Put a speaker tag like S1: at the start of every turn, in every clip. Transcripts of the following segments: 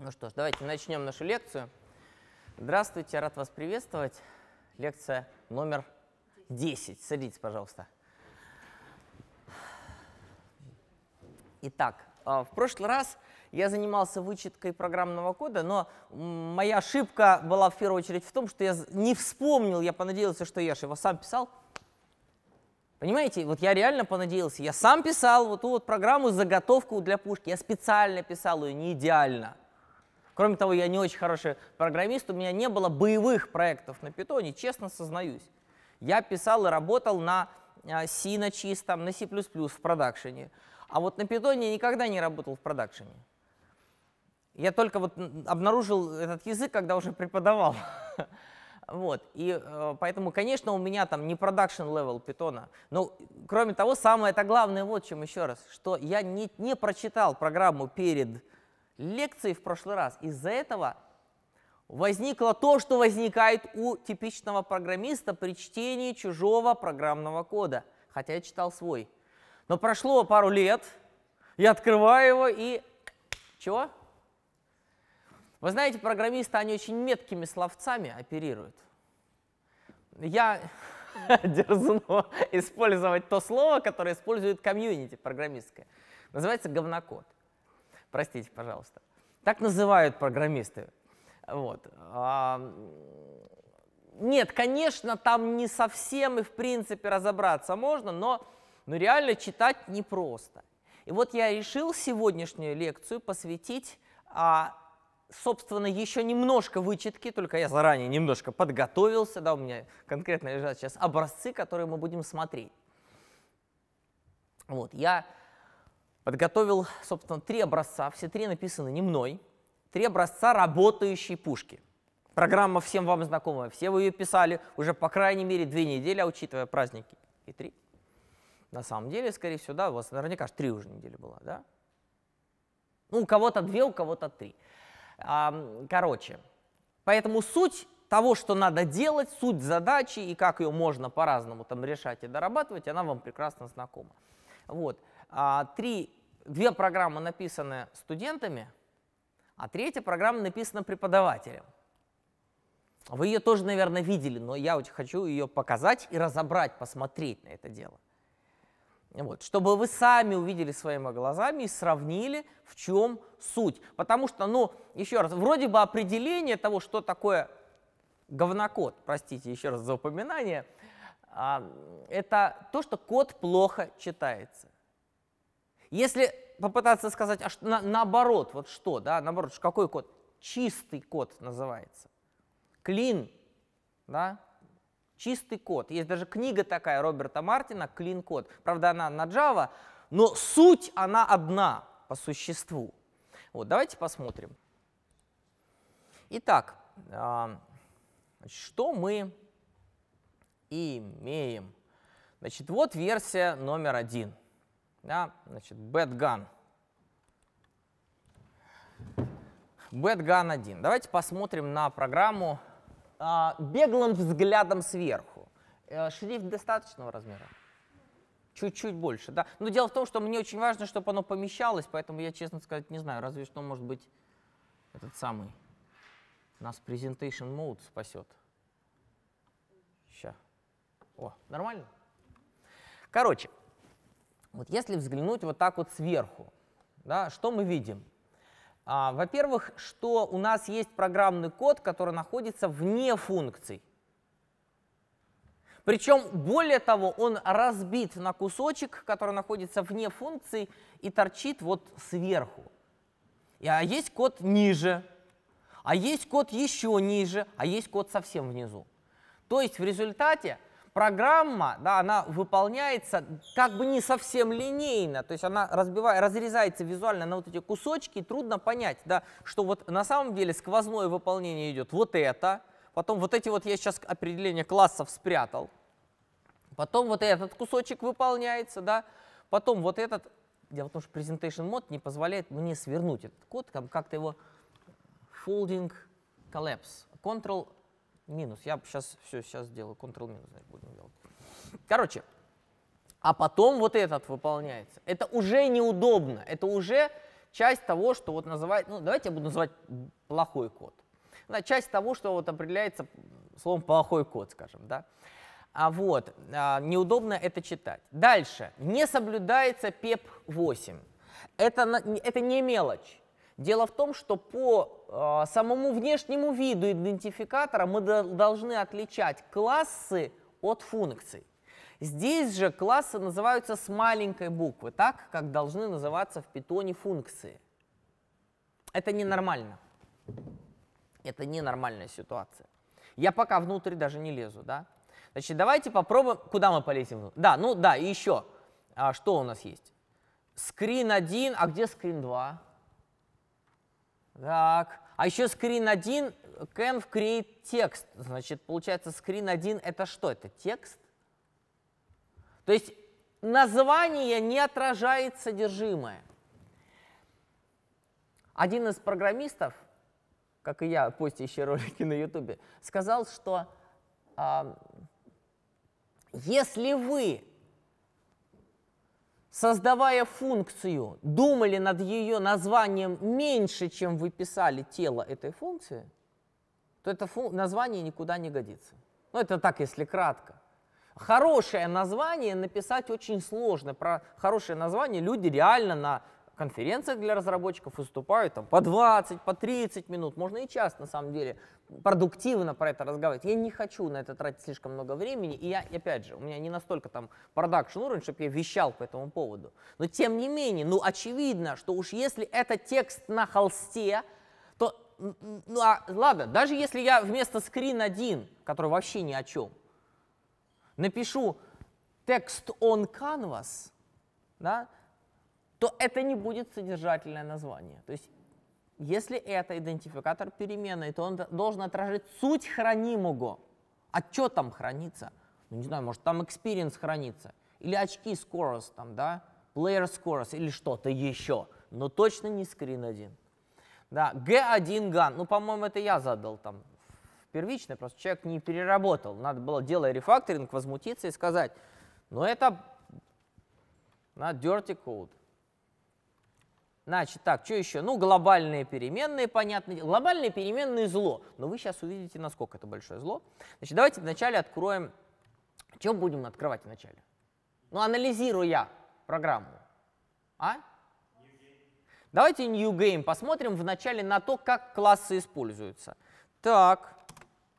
S1: Ну что ж, давайте начнем нашу лекцию. Здравствуйте, рад вас приветствовать. Лекция номер 10. Садитесь, пожалуйста. Итак, а, в прошлый раз я занимался вычеткой программного кода, но моя ошибка была в первую очередь в том, что я не вспомнил, я понадеялся, что я же его сам писал. Понимаете, вот я реально понадеялся, я сам писал вот эту вот программу заготовку для пушки, я специально писал ее, не идеально. Кроме того, я не очень хороший программист, у меня не было боевых проектов на питоне, честно сознаюсь. Я писал и работал на а, C на чистом, на C++ в продакшене. А вот на питоне я никогда не работал в продакшене. Я только вот обнаружил этот язык, когда уже преподавал. Вот, и э, поэтому, конечно, у меня там не продакшн левел питона. Но, кроме того, самое это главное вот чем еще раз, что я не, не прочитал программу перед лекции в прошлый раз. Из-за этого возникло то, что возникает у типичного программиста при чтении чужого программного кода, хотя я читал свой. Но прошло пару лет, я открываю его и... Чего? Вы знаете, программисты, они очень меткими словцами оперируют. Я дерзну использовать то слово, которое использует комьюнити программистское. Называется говнокод. Простите, пожалуйста. Так называют программисты. Вот. А, нет, конечно, там не совсем и в принципе разобраться можно, но, но реально читать непросто. И вот я решил сегодняшнюю лекцию посвятить, а, собственно, еще немножко вычетки, только я заранее немножко подготовился, да, у меня конкретно лежат сейчас образцы, которые мы будем смотреть. Вот, я подготовил, собственно, три образца, все три написаны не мной, три образца работающей пушки. Программа всем вам знакомая, все вы ее писали уже по крайней мере две недели, а учитывая праздники, и три. На самом деле, скорее всего, да, у вас наверняка аж три уже недели было, да? Ну, у кого-то две, у кого-то три. А, короче, поэтому суть того, что надо делать, суть задачи и как ее можно по-разному там решать и дорабатывать, она вам прекрасно знакома. Вот. А, три две программы написаны студентами, а третья программа написана преподавателем. Вы ее тоже, наверное, видели, но я очень хочу ее показать и разобрать, посмотреть на это дело. Вот, чтобы вы сами увидели своими глазами и сравнили, в чем суть. Потому что, ну, еще раз, вроде бы определение того, что такое говнокод, простите еще раз за упоминание, а, это то, что код плохо читается. Если попытаться сказать, а что, на, наоборот, вот что, да, наоборот, какой код? Чистый код называется. Клин, да, чистый код. Есть даже книга такая Роберта Мартина «Клин код». Правда, она на Java, но суть она одна по существу. Вот, давайте посмотрим. Итак, а, что мы имеем? Значит, вот версия номер один – да? Значит, Bad Gun, Bad Gun 1. Давайте посмотрим на программу а, беглым взглядом сверху. Э, шрифт достаточного размера? Чуть-чуть больше, да. Но ну, дело в том, что мне очень важно, чтобы оно помещалось, поэтому я, честно сказать, не знаю, разве что, может быть, этот самый нас Presentation Mode спасет. Сейчас. О, нормально? Короче, вот если взглянуть вот так вот сверху, да, что мы видим? А, во-первых, что у нас есть программный код, который находится вне функций. Причем, более того, он разбит на кусочек, который находится вне функций и торчит вот сверху. а есть код ниже, а есть код еще ниже, а есть код совсем внизу. То есть в результате программа, да, она выполняется как бы не совсем линейно, то есть она разбивает, разрезается визуально на вот эти кусочки, и трудно понять, да, что вот на самом деле сквозное выполнение идет вот это, потом вот эти вот я сейчас определения классов спрятал, потом вот этот кусочек выполняется, да, потом вот этот, я потому что presentation мод не позволяет мне свернуть этот код, как-то его folding collapse, control минус. Я сейчас все сейчас сделаю. Ctrl минус, значит, будем делать. Короче, а потом вот этот выполняется. Это уже неудобно. Это уже часть того, что вот называют, ну, давайте я буду называть плохой код. Да, часть того, что вот определяется словом плохой код, скажем, да. А вот, а, неудобно это читать. Дальше, не соблюдается PEP 8. Это, это не мелочь. Дело в том, что по э, самому внешнему виду идентификатора мы до должны отличать классы от функций. Здесь же классы называются с маленькой буквы, так как должны называться в питоне функции. Это ненормально. Это ненормальная ситуация. Я пока внутрь даже не лезу, да? Значит, давайте попробуем, куда мы полезем. Да, ну да, и еще, а, что у нас есть? Скрин 1, а где скрин 2? Так, а еще скрин 1 can create текст. Значит, получается, скрин 1 это что? Это текст? То есть название не отражает содержимое. Один из программистов, как и я, постящий ролики на YouTube, сказал, что э, если вы создавая функцию, думали над ее названием меньше, чем вы писали тело этой функции, то это фу- название никуда не годится. Ну, это так, если кратко. Хорошее название написать очень сложно. Про хорошее название люди реально на конференциях для разработчиков выступают там, по 20, по 30 минут, можно и час на самом деле, продуктивно про это разговаривать. Я не хочу на это тратить слишком много времени, и я, опять же, у меня не настолько там продакшн уровень, чтобы я вещал по этому поводу. Но тем не менее, ну очевидно, что уж если это текст на холсте, то, ну а, ладно, даже если я вместо скрин один который вообще ни о чем, напишу текст on canvas, да, то это не будет содержательное название. То есть если это идентификатор переменной, то он должен отражать суть хранимого. А что там хранится? Ну, не знаю, может, там experience хранится. Или очки scores, там, да, player scores, или что-то еще. Но точно не screen 1. Да, G1 gun. Ну, по-моему, это я задал там первичный, просто человек не переработал. Надо было, делая рефакторинг, возмутиться и сказать, ну, это на dirty code. Значит, так, что еще? Ну, глобальные переменные, понятно. Глобальные переменные зло. Но вы сейчас увидите, насколько это большое зло. Значит, давайте вначале откроем... чем будем открывать вначале? Ну, анализируя программу. А? Давайте New Game посмотрим вначале на то, как классы используются. Так,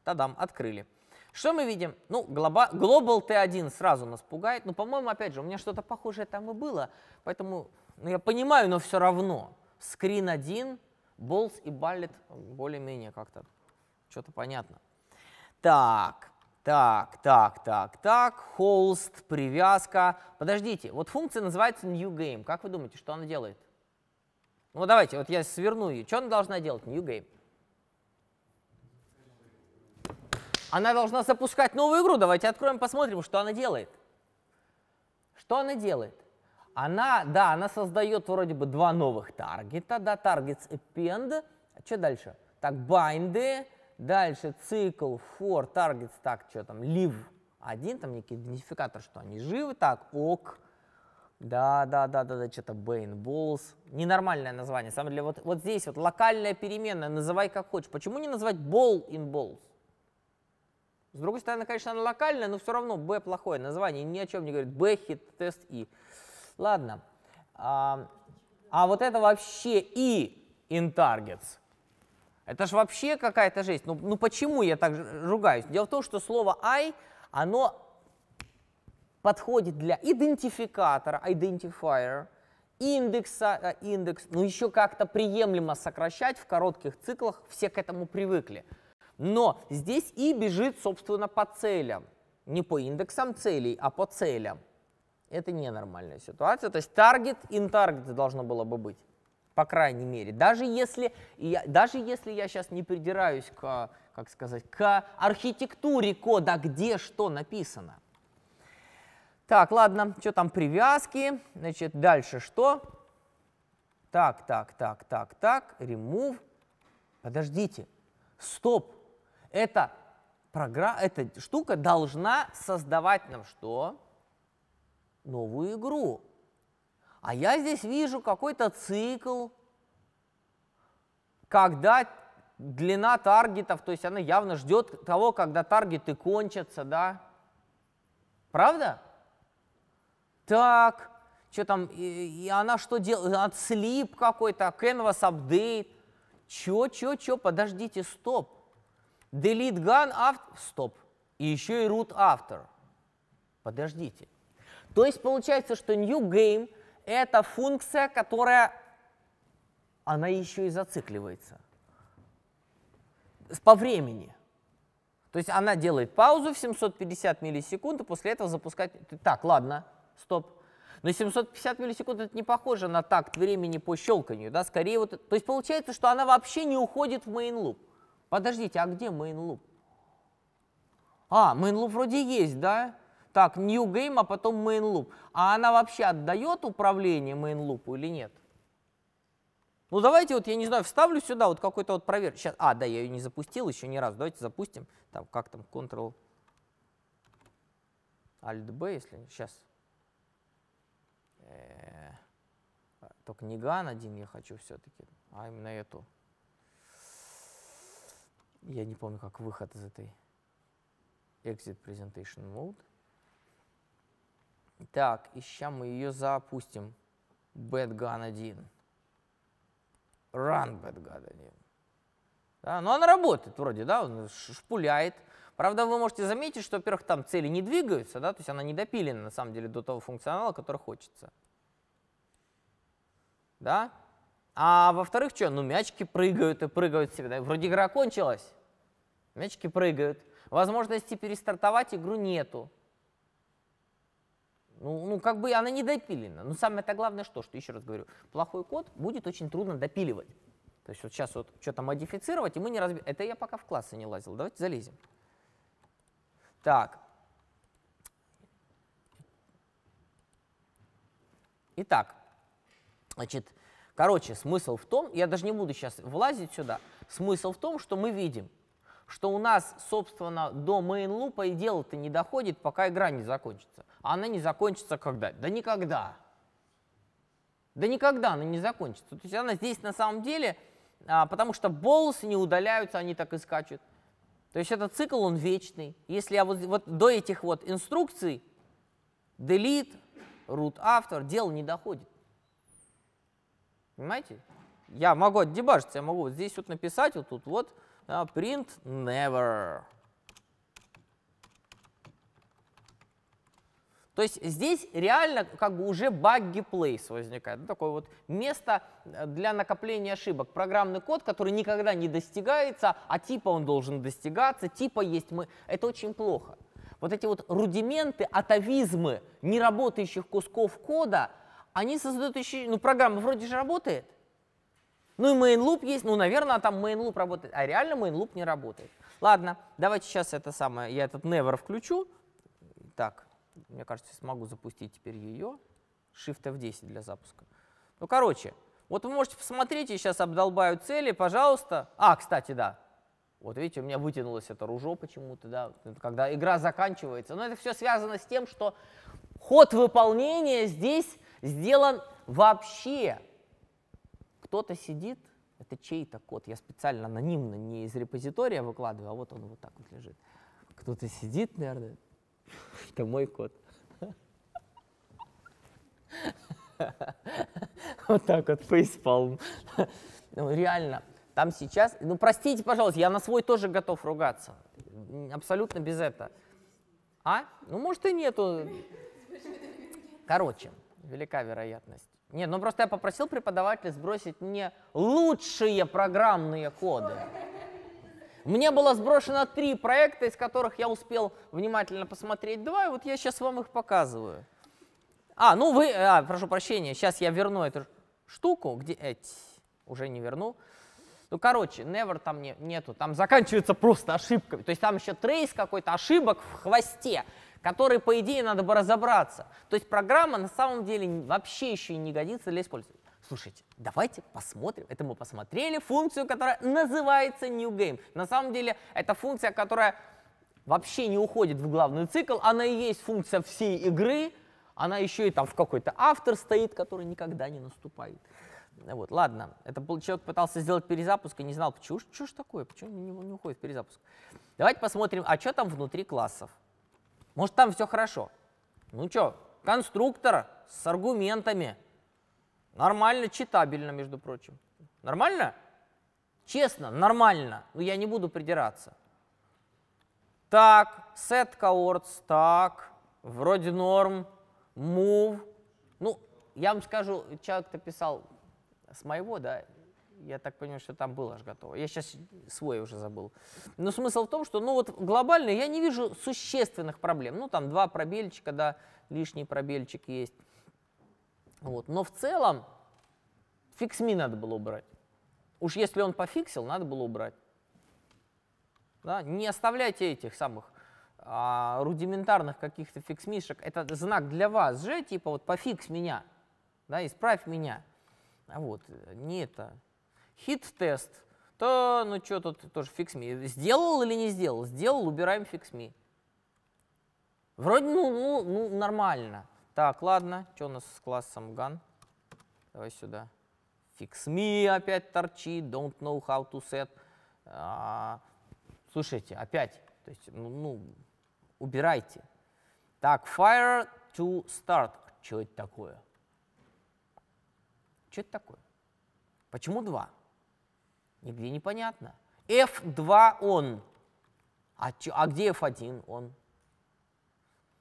S1: тадам, открыли. Что мы видим? Ну, Global T1 сразу нас пугает. ну по-моему, опять же, у меня что-то похожее там и было. Поэтому ну, я понимаю, но все равно. Скрин один, болт и баллет более-менее как-то что-то понятно. Так, так, так, так, так, холст, привязка. Подождите, вот функция называется new game. Как вы думаете, что она делает? Ну, давайте, вот я сверну ее. Что она должна делать, new game? Она должна запускать новую игру. Давайте откроем, посмотрим, что она делает. Что она делает? Она, да, она создает вроде бы два новых таргета, да, targets append. А что дальше? Так, bind, дальше цикл for targets, так, что там, live один, там некий идентификатор, что они живы, так, ок, да, да, да, да, да, что-то Bane Balls. Ненормальное название. На самом деле, вот, вот здесь вот локальная переменная, называй как хочешь. Почему не назвать Ball in Balls? С другой стороны, конечно, она локальная, но все равно B плохое название, ни о чем не говорит. B, hit, тест, и. E. Ладно. А, а вот это вообще и in targets. Это ж вообще какая-то жесть. Ну, ну почему я так ругаюсь? Дело в том, что слово I, оно подходит для идентификатора, identifier, индекса, э, индекс, ну еще как-то приемлемо сокращать в коротких циклах, все к этому привыкли. Но здесь и бежит, собственно, по целям. Не по индексам целей, а по целям. Это ненормальная ситуация. То есть таргет in target должно было бы быть, по крайней мере. Даже если я, даже если я сейчас не придираюсь к, как сказать, к архитектуре кода, где что написано. Так, ладно, что там привязки? Значит, дальше что? Так, так, так, так, так, remove. Подождите, стоп. Это программа, эта штука должна создавать нам что? новую игру. А я здесь вижу какой-то цикл, когда длина таргетов, то есть она явно ждет того, когда таргеты кончатся, да? Правда? Так, что там, и, и она что делает? Отслип какой-то, canvas update. Чё, чё, чё, подождите, стоп. Delete gun after, стоп. И еще и root after. Подождите. То есть получается, что new game — это функция, которая, она еще и зацикливается по времени. То есть она делает паузу в 750 миллисекунд, и после этого запускать... Так, ладно, стоп. Но 750 миллисекунд это не похоже на такт времени по щелканию, да, скорее вот... То есть получается, что она вообще не уходит в main loop. Подождите, а где main loop? А, main loop вроде есть, да? Так, new game, а потом main loop. А она вообще отдает управление main loop или нет? Ну давайте вот, я не знаю, вставлю сюда вот какой-то вот проверь. Сейчас, а, да, я ее не запустил еще ни раз. Давайте запустим. Там, как там, Ctrl Alt B, если сейчас. Э, только не ган один я хочу все-таки, а именно эту. Я не помню, как выход из этой. Exit Presentation Mode. Так, и сейчас мы ее запустим. Gun 1. Run Bad Gun 1. Да, но ну, она работает вроде, да, он шпуляет. Правда, вы можете заметить, что, во-первых, там цели не двигаются, да, то есть она не допилена, на самом деле, до того функционала, который хочется. Да? А во-вторых, что, ну мячики прыгают и прыгают себе, да. Вроде игра кончилась, мячики прыгают. Возможности перестартовать игру нету. Ну, ну, как бы она не допилена. Но самое-то главное что, что, еще раз говорю, плохой код будет очень трудно допиливать. То есть вот сейчас вот что-то модифицировать, и мы не разберем. Это я пока в классы не лазил. Давайте залезем. Так. Итак, значит, короче, смысл в том, я даже не буду сейчас влазить сюда, смысл в том, что мы видим, что у нас, собственно, до main лупа и дело-то не доходит, пока игра не закончится она не закончится когда? Да никогда. Да никогда она не закончится. То есть она здесь на самом деле, а, потому что болусы не удаляются, они так и скачут. То есть этот цикл, он вечный. Если я вот, вот до этих вот инструкций delete, root after, дело не доходит. Понимаете? Я могу отдебажиться, я могу вот здесь вот написать, вот тут вот а, print never. То есть здесь реально как бы уже баги плейс возникает. Ну, такое вот место э, для накопления ошибок. Программный код, который никогда не достигается, а типа он должен достигаться, типа есть мы. Это очень плохо. Вот эти вот рудименты, атовизмы неработающих кусков кода, они создают еще... Ну, программа вроде же работает. Ну и main loop есть, ну, наверное, там main loop работает, а реально main loop не работает. Ладно, давайте сейчас это самое, я этот never включу. Так, мне кажется, смогу запустить теперь ее. Shift F10 для запуска. Ну, короче, вот вы можете посмотреть, я сейчас обдолбаю цели, пожалуйста. А, кстати, да. Вот видите, у меня вытянулось это ружо почему-то, да, когда игра заканчивается. Но это все связано с тем, что ход выполнения здесь сделан вообще. Кто-то сидит, это чей-то код, я специально анонимно не из репозитория выкладываю, а вот он вот так вот лежит. Кто-то сидит, наверное, Это мой кот. Вот так вот, фейспалм. Ну, реально, там сейчас... Ну, простите, пожалуйста, я на свой тоже готов ругаться. Абсолютно без этого. А? Ну, может, и нету. Короче, велика вероятность. Нет, ну просто я попросил преподавателя сбросить мне лучшие программные коды. Мне было сброшено три проекта, из которых я успел внимательно посмотреть два, и вот я сейчас вам их показываю. А, ну вы, а, прошу прощения, сейчас я верну эту штуку, где, эти, уже не верну. Ну, короче, never там не, нету, там заканчивается просто ошибками. То есть там еще трейс какой-то ошибок в хвосте, который, по идее, надо бы разобраться. То есть программа на самом деле вообще еще и не годится для использования. Слушайте, давайте посмотрим. Это мы посмотрели функцию, которая называется new game. На самом деле, это функция, которая вообще не уходит в главный цикл. Она и есть функция всей игры. Она еще и там в какой-то автор стоит, который никогда не наступает. Вот, ладно, это был человек пытался сделать перезапуск и не знал, почему что ж такое, почему не, не уходит перезапуск. Давайте посмотрим, а что там внутри классов. Может, там все хорошо. Ну что, конструктор с аргументами, Нормально, читабельно, между прочим. Нормально? Честно, нормально, но ну, я не буду придираться. Так, set cohorts, так, вроде норм, move. Ну, я вам скажу, человек-то писал с моего, да, я так понимаю, что там было же готово. Я сейчас свой уже забыл. Но смысл в том, что, ну вот глобально я не вижу существенных проблем. Ну, там два пробельчика, да, лишний пробельчик есть. Вот. Но в целом фиксми надо было убрать. Уж если он пофиксил, надо было убрать. Да? Не оставляйте этих самых а, рудиментарных каких-то фиксмишек. Это знак для вас же, типа вот пофикс меня, да, исправь меня. А вот, не это. Хит-тест. То, ну что тут тоже фиксми. Сделал или не сделал? Сделал, убираем фиксми. Вроде, ну, ну, ну нормально. Так, ладно, что у нас с классом gun? Давай сюда. Fix me опять торчит, don't know how to set. А, слушайте, опять, то есть, ну, ну, убирайте. Так, fire to start. Что это такое? Что это такое? Почему два? Нигде непонятно. F2 он. А, чё, а где F1 он?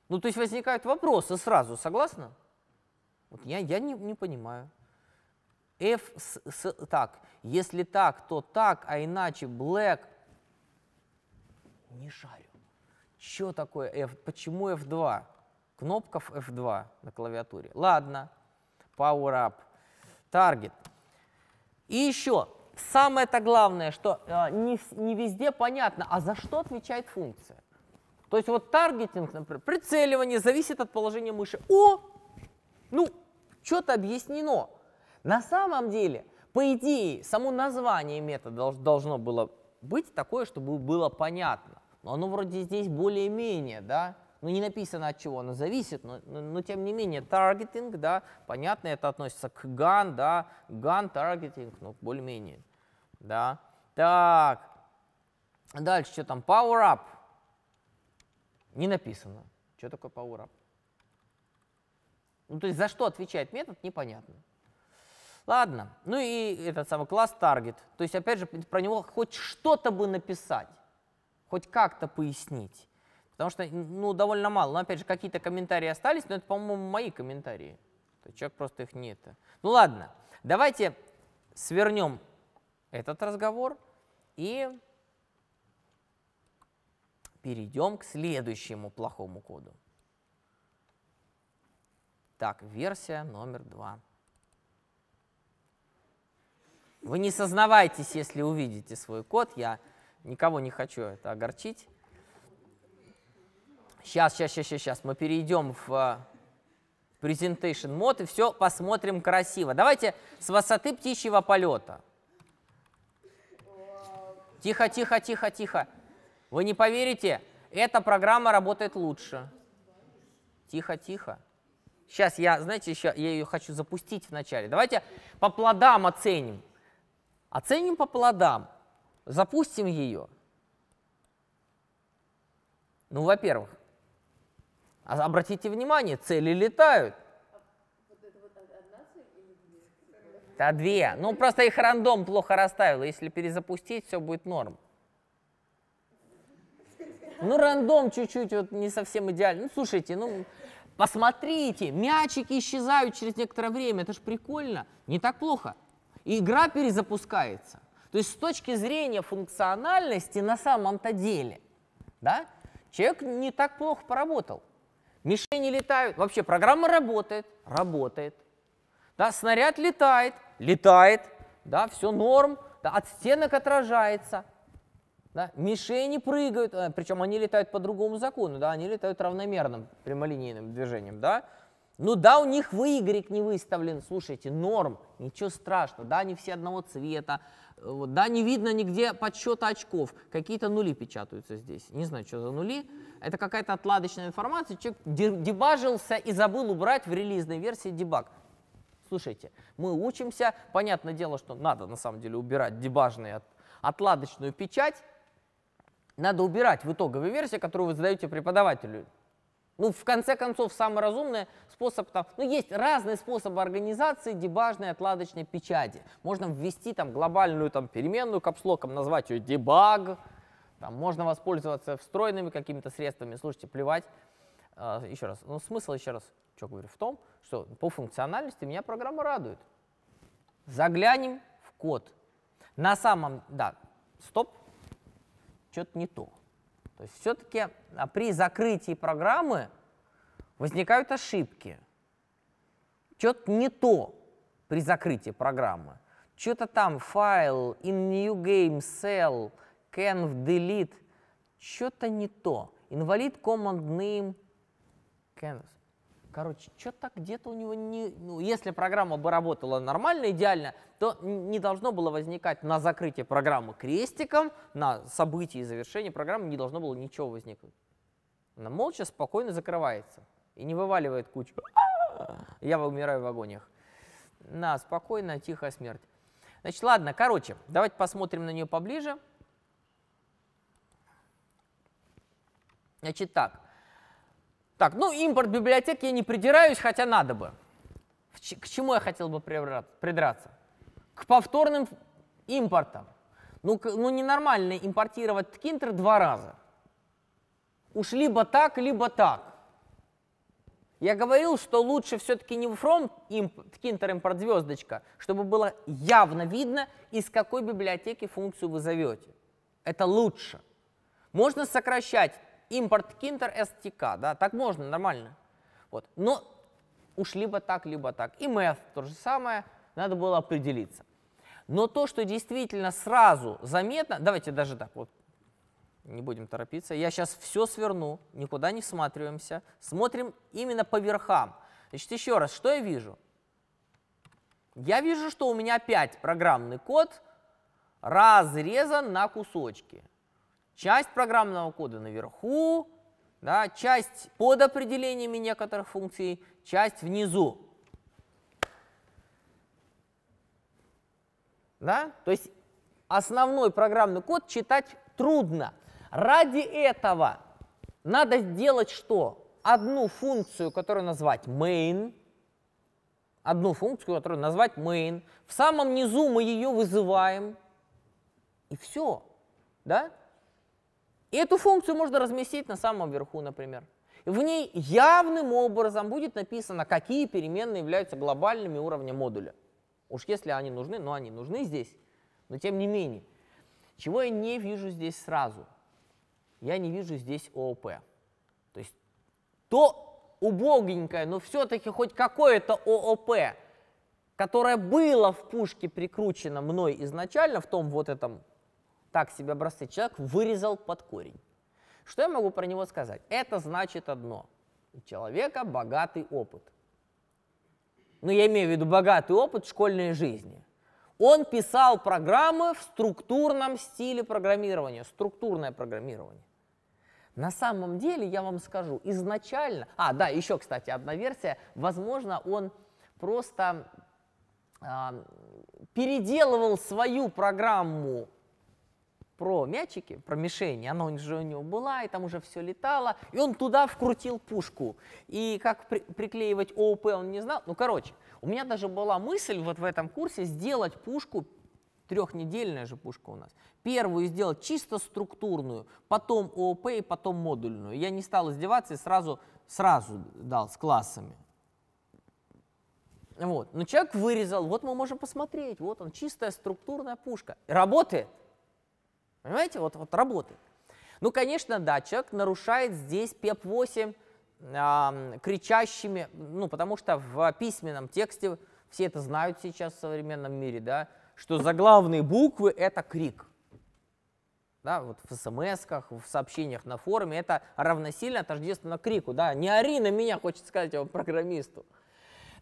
S1: Ну, то есть возникают вопросы сразу, согласна? Вот я, я не, не понимаю. F с, с, так, если так, то так, а иначе black. Не шарю. Что такое F? Почему F2? Кнопка F2 на клавиатуре. Ладно, power up, target. И еще, самое-то главное, что э, не, не везде понятно, а за что отвечает функция. То есть вот таргетинг, например, прицеливание зависит от положения мыши. О, ну, что-то объяснено. На самом деле, по идее, само название метода должно было быть такое, чтобы было понятно. Но оно вроде здесь более-менее, да, ну не написано от чего оно зависит, но, но, но тем не менее таргетинг, да, понятно, это относится к ган, да, ган, таргетинг, ну более-менее, да. Так, дальше что там, power up, не написано. Что такое power up? Ну, то есть за что отвечает метод, непонятно. Ладно. Ну и этот самый класс target. То есть, опять же, про него хоть что-то бы написать, хоть как-то пояснить. Потому что, ну, довольно мало. Но, опять же, какие-то комментарии остались, но это, по-моему, мои комментарии. То человек просто их нет. Ну, ладно. Давайте свернем этот разговор и перейдем к следующему плохому коду. Так, версия номер два. Вы не сознавайтесь, если увидите свой код. Я никого не хочу это огорчить. Сейчас, сейчас, сейчас, сейчас. Мы перейдем в э, presentation мод и все посмотрим красиво. Давайте с высоты птичьего полета. Тихо, тихо, тихо, тихо. Вы не поверите, эта программа работает лучше. Тихо, тихо. Сейчас я, знаете, еще я ее хочу запустить вначале. Давайте по плодам оценим. Оценим по плодам. Запустим ее. Ну, во-первых, а, обратите внимание, цели летают. Да, две. Ну, просто их рандом плохо расставил. Если перезапустить, все будет норм. Ну, рандом чуть-чуть вот не совсем идеально. Ну, слушайте, ну, посмотрите, мячики исчезают через некоторое время. Это же прикольно, не так плохо. И игра перезапускается. То есть с точки зрения функциональности на самом-то деле, да, человек не так плохо поработал. Мишени летают, вообще программа работает, работает. Да, снаряд летает, летает, да, все норм, да, от стенок отражается – да? Мишени прыгают, э, причем они летают по другому закону, да, они летают равномерным прямолинейным движением, да. Ну да, у них Y не выставлен, слушайте, норм, ничего страшного, да, они все одного цвета, э, вот, да, не видно нигде подсчета очков, какие-то нули печатаются здесь, не знаю, что за нули, это какая-то отладочная информация, человек дебажился и забыл убрать в релизной версии дебаг. Слушайте, мы учимся, понятное дело, что надо на самом деле убирать дебажные отладочную печать, надо убирать в итоговой версии, которую вы задаете преподавателю. Ну, в конце концов, самый разумный способ там, ну, есть разные способы организации дебажной отладочной печати. Можно ввести там глобальную там переменную капслоком, назвать ее дебаг, там, можно воспользоваться встроенными какими-то средствами, слушайте, плевать. А, еще раз, ну, смысл еще раз, что говорю, в том, что по функциональности меня программа радует. Заглянем в код. На самом, да, стоп, что-то не то. То есть все-таки а, при закрытии программы возникают ошибки. Что-то не то при закрытии программы. Что-то там файл, in new game, cell, canv, delete. Что-то не то. Invalid command name canvas. Короче, что-то где-то у него не... Ну, если программа бы работала нормально, идеально, то не должно было возникать на закрытие программы крестиком, на событии завершения программы не должно было ничего возникнуть. Она молча, спокойно закрывается и не вываливает кучу. Я умираю в агониях. На, спокойно, тихая смерть. Значит, ладно, короче, давайте посмотрим на нее поближе. Значит так, так, ну импорт библиотек я не придираюсь, хотя надо бы. К чему я хотел бы придраться? К повторным импортам. Ну, ну ненормально импортировать ткинтер два раза. Уж либо так, либо так. Я говорил, что лучше все-таки не from имп, ткинтер импорт звездочка, чтобы было явно видно, из какой библиотеки функцию вы зовете. Это лучше. Можно сокращать импорт кинтер STK, да, так можно, нормально. Вот. Но уж либо так, либо так. И math то же самое, надо было определиться. Но то, что действительно сразу заметно, давайте даже так, вот, не будем торопиться, я сейчас все сверну, никуда не всматриваемся, смотрим именно по верхам. Значит, еще раз, что я вижу? Я вижу, что у меня опять программный код разрезан на кусочки часть программного кода наверху, да, часть под определениями некоторых функций, часть внизу. Да? То есть основной программный код читать трудно. Ради этого надо сделать что? Одну функцию, которую назвать main, одну функцию, которую назвать main. В самом низу мы ее вызываем, и все. Да? И эту функцию можно разместить на самом верху, например. В ней явным образом будет написано, какие переменные являются глобальными уровня модуля. Уж если они нужны, но они нужны здесь, но тем не менее. Чего я не вижу здесь сразу? Я не вижу здесь ООП. То есть то убогенькое, но все-таки хоть какое-то ООП, которое было в пушке прикручено мной изначально в том вот этом так себе образцы. Человек вырезал под корень. Что я могу про него сказать? Это значит одно. У человека богатый опыт. Ну, я имею в виду богатый опыт школьной жизни. Он писал программы в структурном стиле программирования, структурное программирование. На самом деле, я вам скажу, изначально... А, да, еще, кстати, одна версия. Возможно, он просто э, переделывал свою программу про мячики, про мишени, она же у него была, и там уже все летало, и он туда вкрутил пушку. И как при приклеивать ООП он не знал. Ну, короче, у меня даже была мысль вот в этом курсе сделать пушку, трехнедельная же пушка у нас, первую сделать чисто структурную, потом ООП и потом модульную. Я не стал издеваться и сразу, сразу дал с классами. Вот. Но человек вырезал, вот мы можем посмотреть, вот он, чистая структурная пушка. Работает. Понимаете, вот, вот работает. Ну, конечно, да, человек нарушает здесь ПЕП-8 э, кричащими, ну, потому что в письменном тексте, все это знают сейчас в современном мире, да, что заглавные буквы – это крик. Да, вот в смс в сообщениях на форуме это равносильно тождественно крику. Да, не ори на меня, хочет сказать его программисту.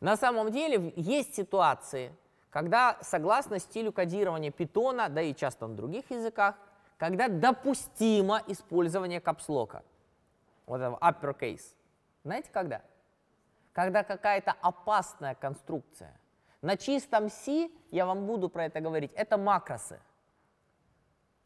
S1: На самом деле есть ситуации, когда согласно стилю кодирования питона, да и часто на других языках, когда допустимо использование капслока, вот этого uppercase. Знаете, когда? Когда какая-то опасная конструкция. На чистом C, я вам буду про это говорить, это макросы.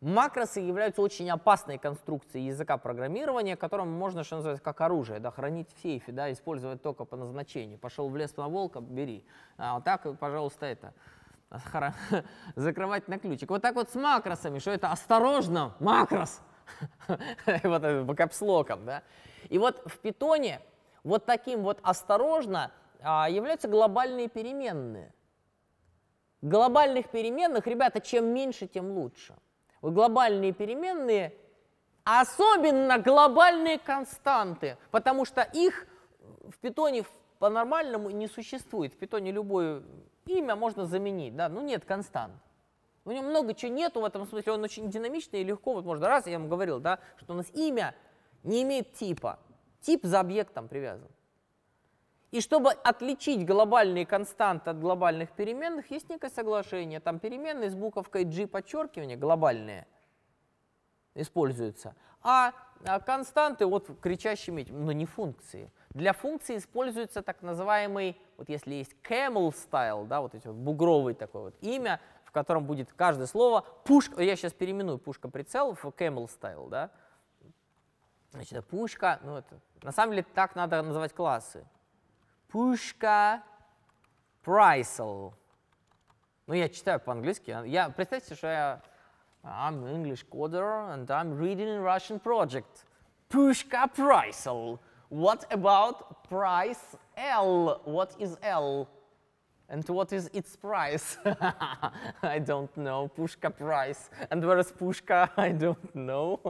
S1: Макросы являются очень опасной конструкцией языка программирования, которым можно, что называется, как оружие, да, хранить в сейфе, да, использовать только по назначению. Пошел в лес на волка, бери. А вот так, пожалуйста, это. закрывать на ключик. Вот так вот с макросами, что это осторожно, макрос, вот по капслокам, да. И вот в питоне вот таким вот осторожно а, являются глобальные переменные. Глобальных переменных, ребята, чем меньше, тем лучше. глобальные переменные, особенно глобальные константы, потому что их в питоне по-нормальному не существует. В питоне любой имя можно заменить, да, ну нет констант. У него много чего нету в этом смысле, он очень динамичный и легко, вот можно раз, я вам говорил, да, что у нас имя не имеет типа, тип за объектом привязан. И чтобы отличить глобальные константы от глобальных переменных, есть некое соглашение. Там переменные с буковкой G подчеркивание, глобальные, используются. А, а константы вот кричащими, но не функции. Для функции используется так называемый, вот если есть camel style, да, вот эти вот бугровый такой вот имя, в котором будет каждое слово пушка, я сейчас переименую пушка прицел в camel style, да, значит, пушка, ну это, на самом деле так надо называть классы, пушка прайсел, ну я читаю по-английски, а, я, представьте, что я I'm English coder and I'm reading Russian project, пушка прайсел, What about price L? What is L? And what is its price? I don't know. Pushka price. And where is Pushka? I don't know.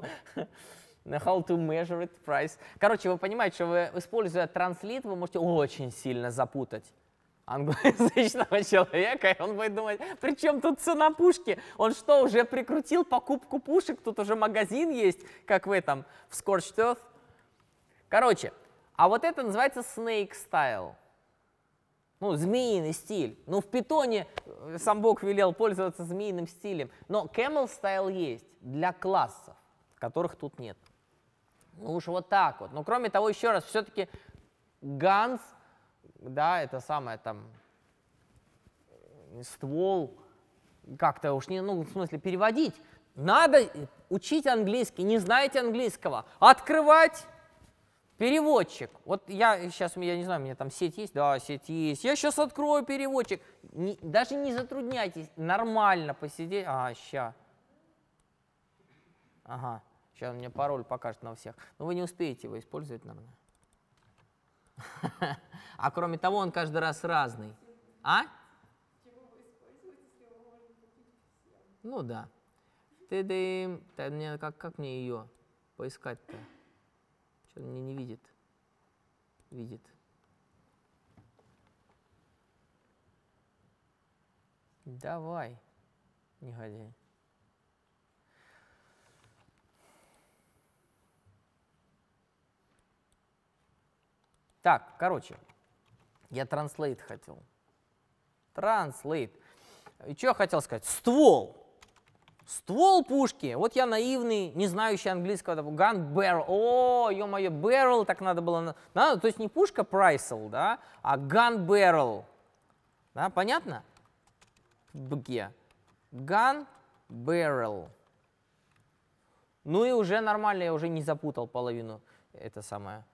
S1: How to measure it price. Короче, вы понимаете, что вы, используя транслит, вы можете очень сильно запутать англоязычного человека, и он будет думать, при чем тут цена пушки? Он что, уже прикрутил покупку пушек? Тут уже магазин есть, как вы там, в Scorched Earth? Короче, а вот это называется snake style. Ну, змеиный стиль. Ну, в питоне э, сам Бог велел пользоваться змеиным стилем. Но camel style есть для классов, которых тут нет. Ну уж вот так вот. Но кроме того, еще раз, все-таки ганс, да, это самое там, э, ствол, как-то уж не, ну, в смысле, переводить. Надо э, учить английский, не знаете английского. Открывать Переводчик. Вот я сейчас, я не знаю, у меня там сеть есть? Да, сеть есть. Я сейчас открою переводчик. Не, даже не затрудняйтесь, нормально посидеть. А, ща. Ага, сейчас мне пароль покажет на всех. Но ну, вы не успеете его использовать, наверное. А кроме того, он каждый раз разный. А? Ну да. Ты да, как, как мне ее поискать-то? он не, не видит. Видит. Давай, негодяй. Так, короче, я транслейт хотел. Транслейт. И что я хотел сказать? Ствол. Ствол пушки, вот я наивный, не знающий английского, gun barrel, о, ё-моё, barrel, так надо было, надо, то есть не пушка прайсел, да, а gun barrel, да, понятно? Бг. Gun barrel. Ну и уже нормально, я уже не запутал половину, это самое,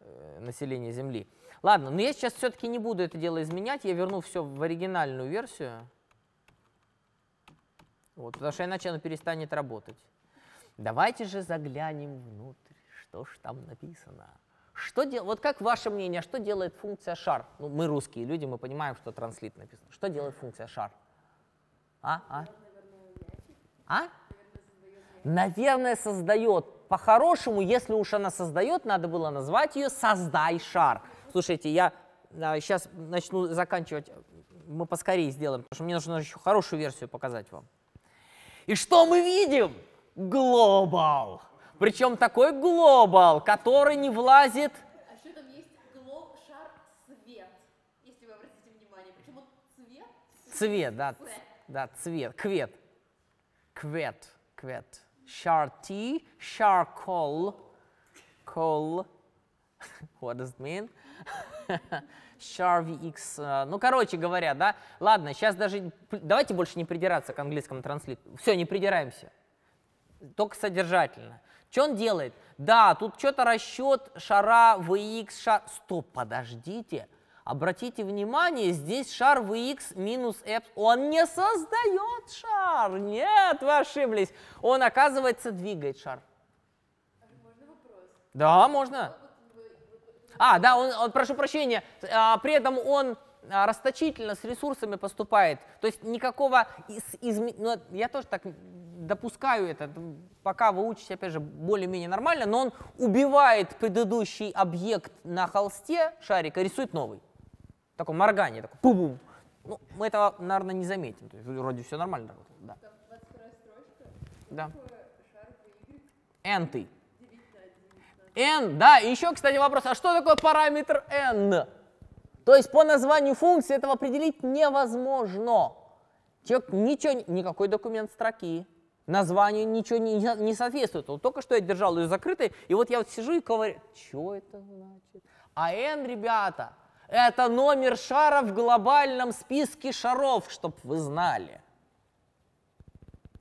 S1: э, население Земли. Ладно, но я сейчас все-таки не буду это дело изменять, я верну все в оригинальную версию. Вот, потому что иначе оно перестанет работать. Давайте же заглянем внутрь, что ж там написано. Что дел... Вот как ваше мнение, что делает функция шар? Ну, мы русские люди, мы понимаем, что транслит написано. Что делает функция шар? А? А? А? Наверное, создает. По-хорошему, если уж она создает, надо было назвать ее «Создай шар». Слушайте, я сейчас а, начну заканчивать. Мы поскорее сделаем, потому что мне нужно еще хорошую версию показать вам. И что мы видим? Глобал. Причем такой глобал, который не влазит... А еще там есть глоб, шар, цвет, если вы обратите внимание. почему цвет? Цвет, да. Цвет. Да, цвет, квет. Квет, квет. Шарти, шаркол, кол. What does it mean? SharVX. Э, ну, короче говоря, да, ладно, сейчас даже давайте больше не придираться к английскому транслиту. Все, не придираемся. Только содержательно. Что он делает? Да, тут что-то расчет шара VX, ша. Стоп, подождите. Обратите внимание, здесь шар VX минус F. Он не создает шар. Нет, вы ошиблись. Он, оказывается, двигает шар. А да, можно. А а, да, он, он прошу прощения, а, при этом он а, расточительно с ресурсами поступает. То есть никакого... Из, из, ну, я тоже так допускаю это, пока вы учитесь, опять же, более-менее нормально, но он убивает предыдущий объект на холсте шарика, рисует новый. Такое моргание, такой пум-пум. Ну, мы этого, наверное, не заметим. То есть, вроде все нормально работает. Да. Да. Энты n, да, и еще, кстати, вопрос, а что такое параметр n? То есть по названию функции этого определить невозможно. Человек ничего, никакой документ строки, названию ничего не, не соответствует. Вот только что я держал ее закрытой, и вот я вот сижу и говорю, что это значит? А n, ребята, это номер шара в глобальном списке шаров, чтобы вы знали.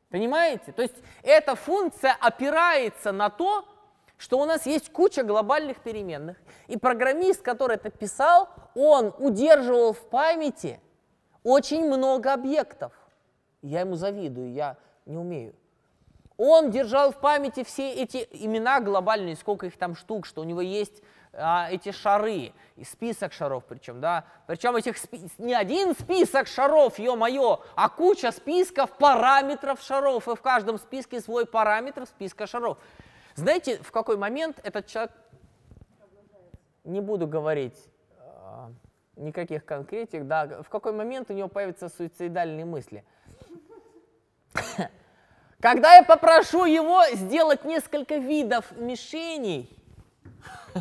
S1: Понимаете? То есть эта функция опирается на то, что у нас есть куча глобальных переменных, и программист, который это писал, он удерживал в памяти очень много объектов. Я ему завидую, я не умею. Он держал в памяти все эти имена глобальные, сколько их там штук, что у него есть а, эти шары, и список шаров причем, да. Причем этих спи- не один список шаров, ё-моё, а куча списков параметров шаров, и в каждом списке свой параметр списка шаров. Знаете, в какой момент этот человек... Не буду говорить э, никаких конкретик, да, в какой момент у него появятся суицидальные мысли. Когда я попрошу его сделать несколько видов мишеней,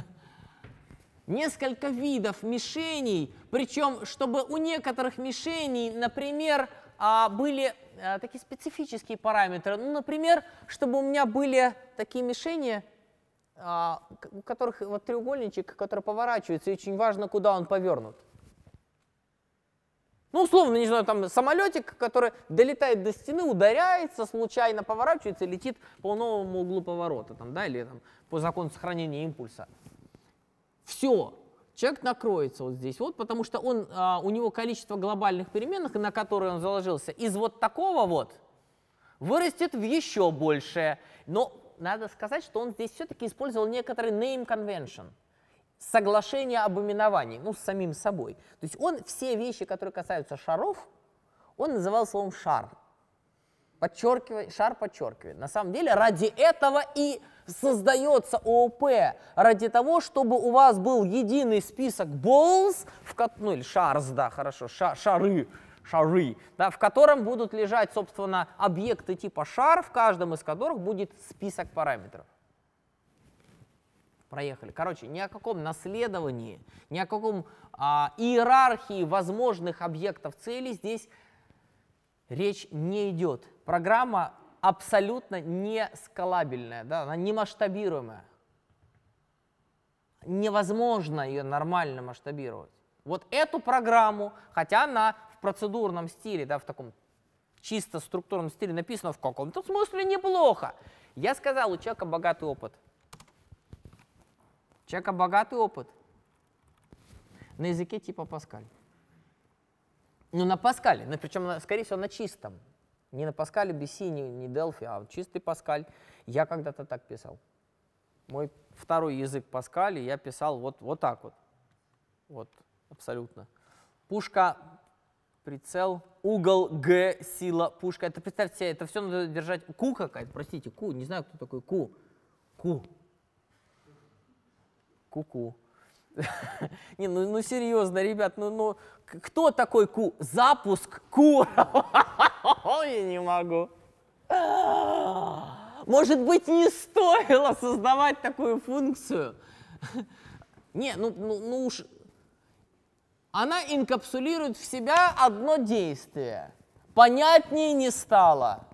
S1: несколько видов мишеней, причем чтобы у некоторых мишеней, например, а, были Э, такие специфические параметры. Ну, например, чтобы у меня были такие мишени, а, у которых вот треугольничек, который поворачивается, и очень важно, куда он повернут. Ну, условно, не знаю, там самолетик, который долетает до стены, ударяется, случайно поворачивается летит по новому углу поворота, там, да, или там, по закону сохранения импульса. Все, человек накроется вот здесь, вот, потому что он, а, у него количество глобальных переменных, на которые он заложился, из вот такого вот вырастет в еще большее. Но надо сказать, что он здесь все-таки использовал некоторый name convention, соглашение об именовании, ну, с самим собой. То есть он все вещи, которые касаются шаров, он называл словом шар. подчеркивает, шар подчеркивает. На самом деле ради этого и создается ООП ради того, чтобы у вас был единый список balls в, ко... ну или шарс, да, хорошо, ша, шары, шары, да, в котором будут лежать, собственно, объекты типа шар, в каждом из которых будет список параметров. Проехали. Короче, ни о каком наследовании, ни о каком а, иерархии возможных объектов цели здесь речь не идет. Программа абсолютно не скалабельная, да, она не масштабируемая. Невозможно ее нормально масштабировать. Вот эту программу, хотя она в процедурном стиле, да, в таком чисто структурном стиле написана в каком-то смысле неплохо. Я сказал, у человека богатый опыт. У человека богатый опыт на языке типа Паскаль. Ну, на Паскале, но причем, скорее всего, на чистом. Не на Паскале BC, не, не Delphi, а чистый Паскаль. Я когда-то так писал. Мой второй язык Паскаль, я писал вот, вот так вот. Вот, абсолютно. Пушка, прицел, угол Г, сила, пушка. Это представьте себе, это все надо держать. Ку какая-то, простите, ку, не знаю, кто такой ку. Ку. Ку-ку. Не, ну, ну серьезно, ребят, ну, ну кто такой Ку? Запуск ку? Я не могу. Может быть, не стоило создавать такую функцию? Не, ну, ну, ну уж... Она инкапсулирует в себя одно действие. Понятнее не стало.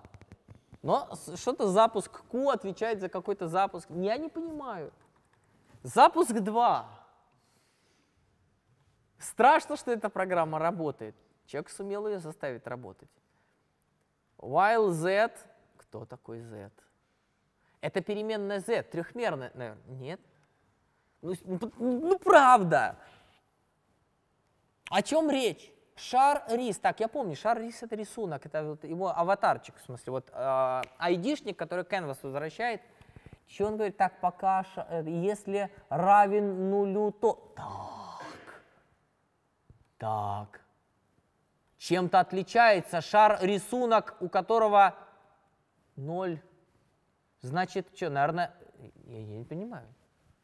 S1: Но что-то запуск Q отвечает за какой-то запуск. Я не понимаю. Запуск 2. Страшно, что эта программа работает. Человек сумел ее заставить работать. While Z, кто такой Z? Это переменная Z, трехмерная, наверное, нет? Ну, ну, ну правда. О чем речь? Шар рис, так я помню, шар рис это рисунок, это вот его аватарчик, в смысле, вот а, айдишник, который Canvas возвращает. Че он говорит, так пока, э, если равен нулю, то... Да. Так. Чем-то отличается шар рисунок, у которого ноль. Значит, что, наверное, я, не понимаю.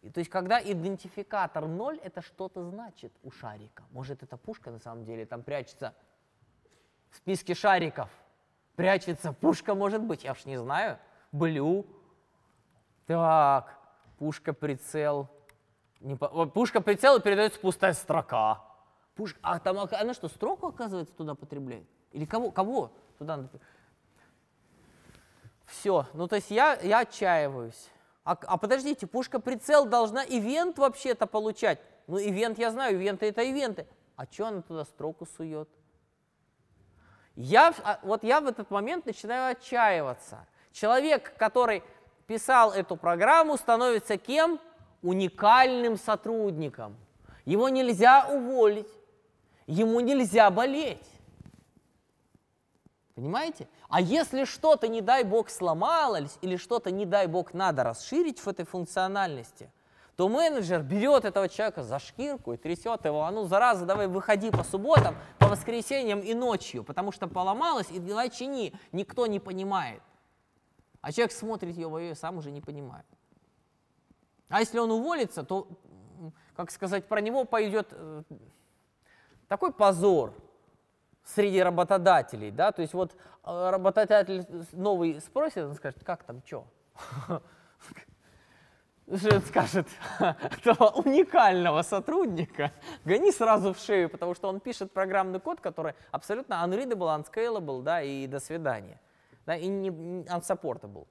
S1: И, то есть, когда идентификатор 0, это что-то значит у шарика. Может, это пушка на самом деле там прячется в списке шариков. Прячется пушка, может быть, я уж не знаю. Блю. Так, пушка-прицел. Не по... Пушка-прицел и передается пустая строка. Пушкин. А там она что, строку, оказывается, туда потребляет? Или кого? Кого туда Все. Ну, то есть я, я отчаиваюсь. А, а подождите, пушка прицел должна ивент вообще-то получать. Ну, ивент я знаю, ивенты это ивенты. А что она туда строку сует? Я, а, вот я в этот момент начинаю отчаиваться. Человек, который писал эту программу, становится кем? Уникальным сотрудником. Его нельзя уволить, ему нельзя болеть. Понимаете? А если что-то, не дай бог, сломалось, или что-то, не дай бог, надо расширить в этой функциональности, то менеджер берет этого человека за шкирку и трясет его, а ну, зараза, давай выходи по субботам, по воскресеньям и ночью, потому что поломалось, и давай чини, никто не понимает. А человек смотрит его и сам уже не понимает. А если он уволится, то, как сказать, про него пойдет э, такой позор среди работодателей, да, то есть вот э, работодатель новый спросит, он скажет, как там, что? Жен скажет этого уникального сотрудника, гони сразу в шею, потому что он пишет программный код, который абсолютно unreadable, unscalable, да, и до свидания. Да, и не unsupportable.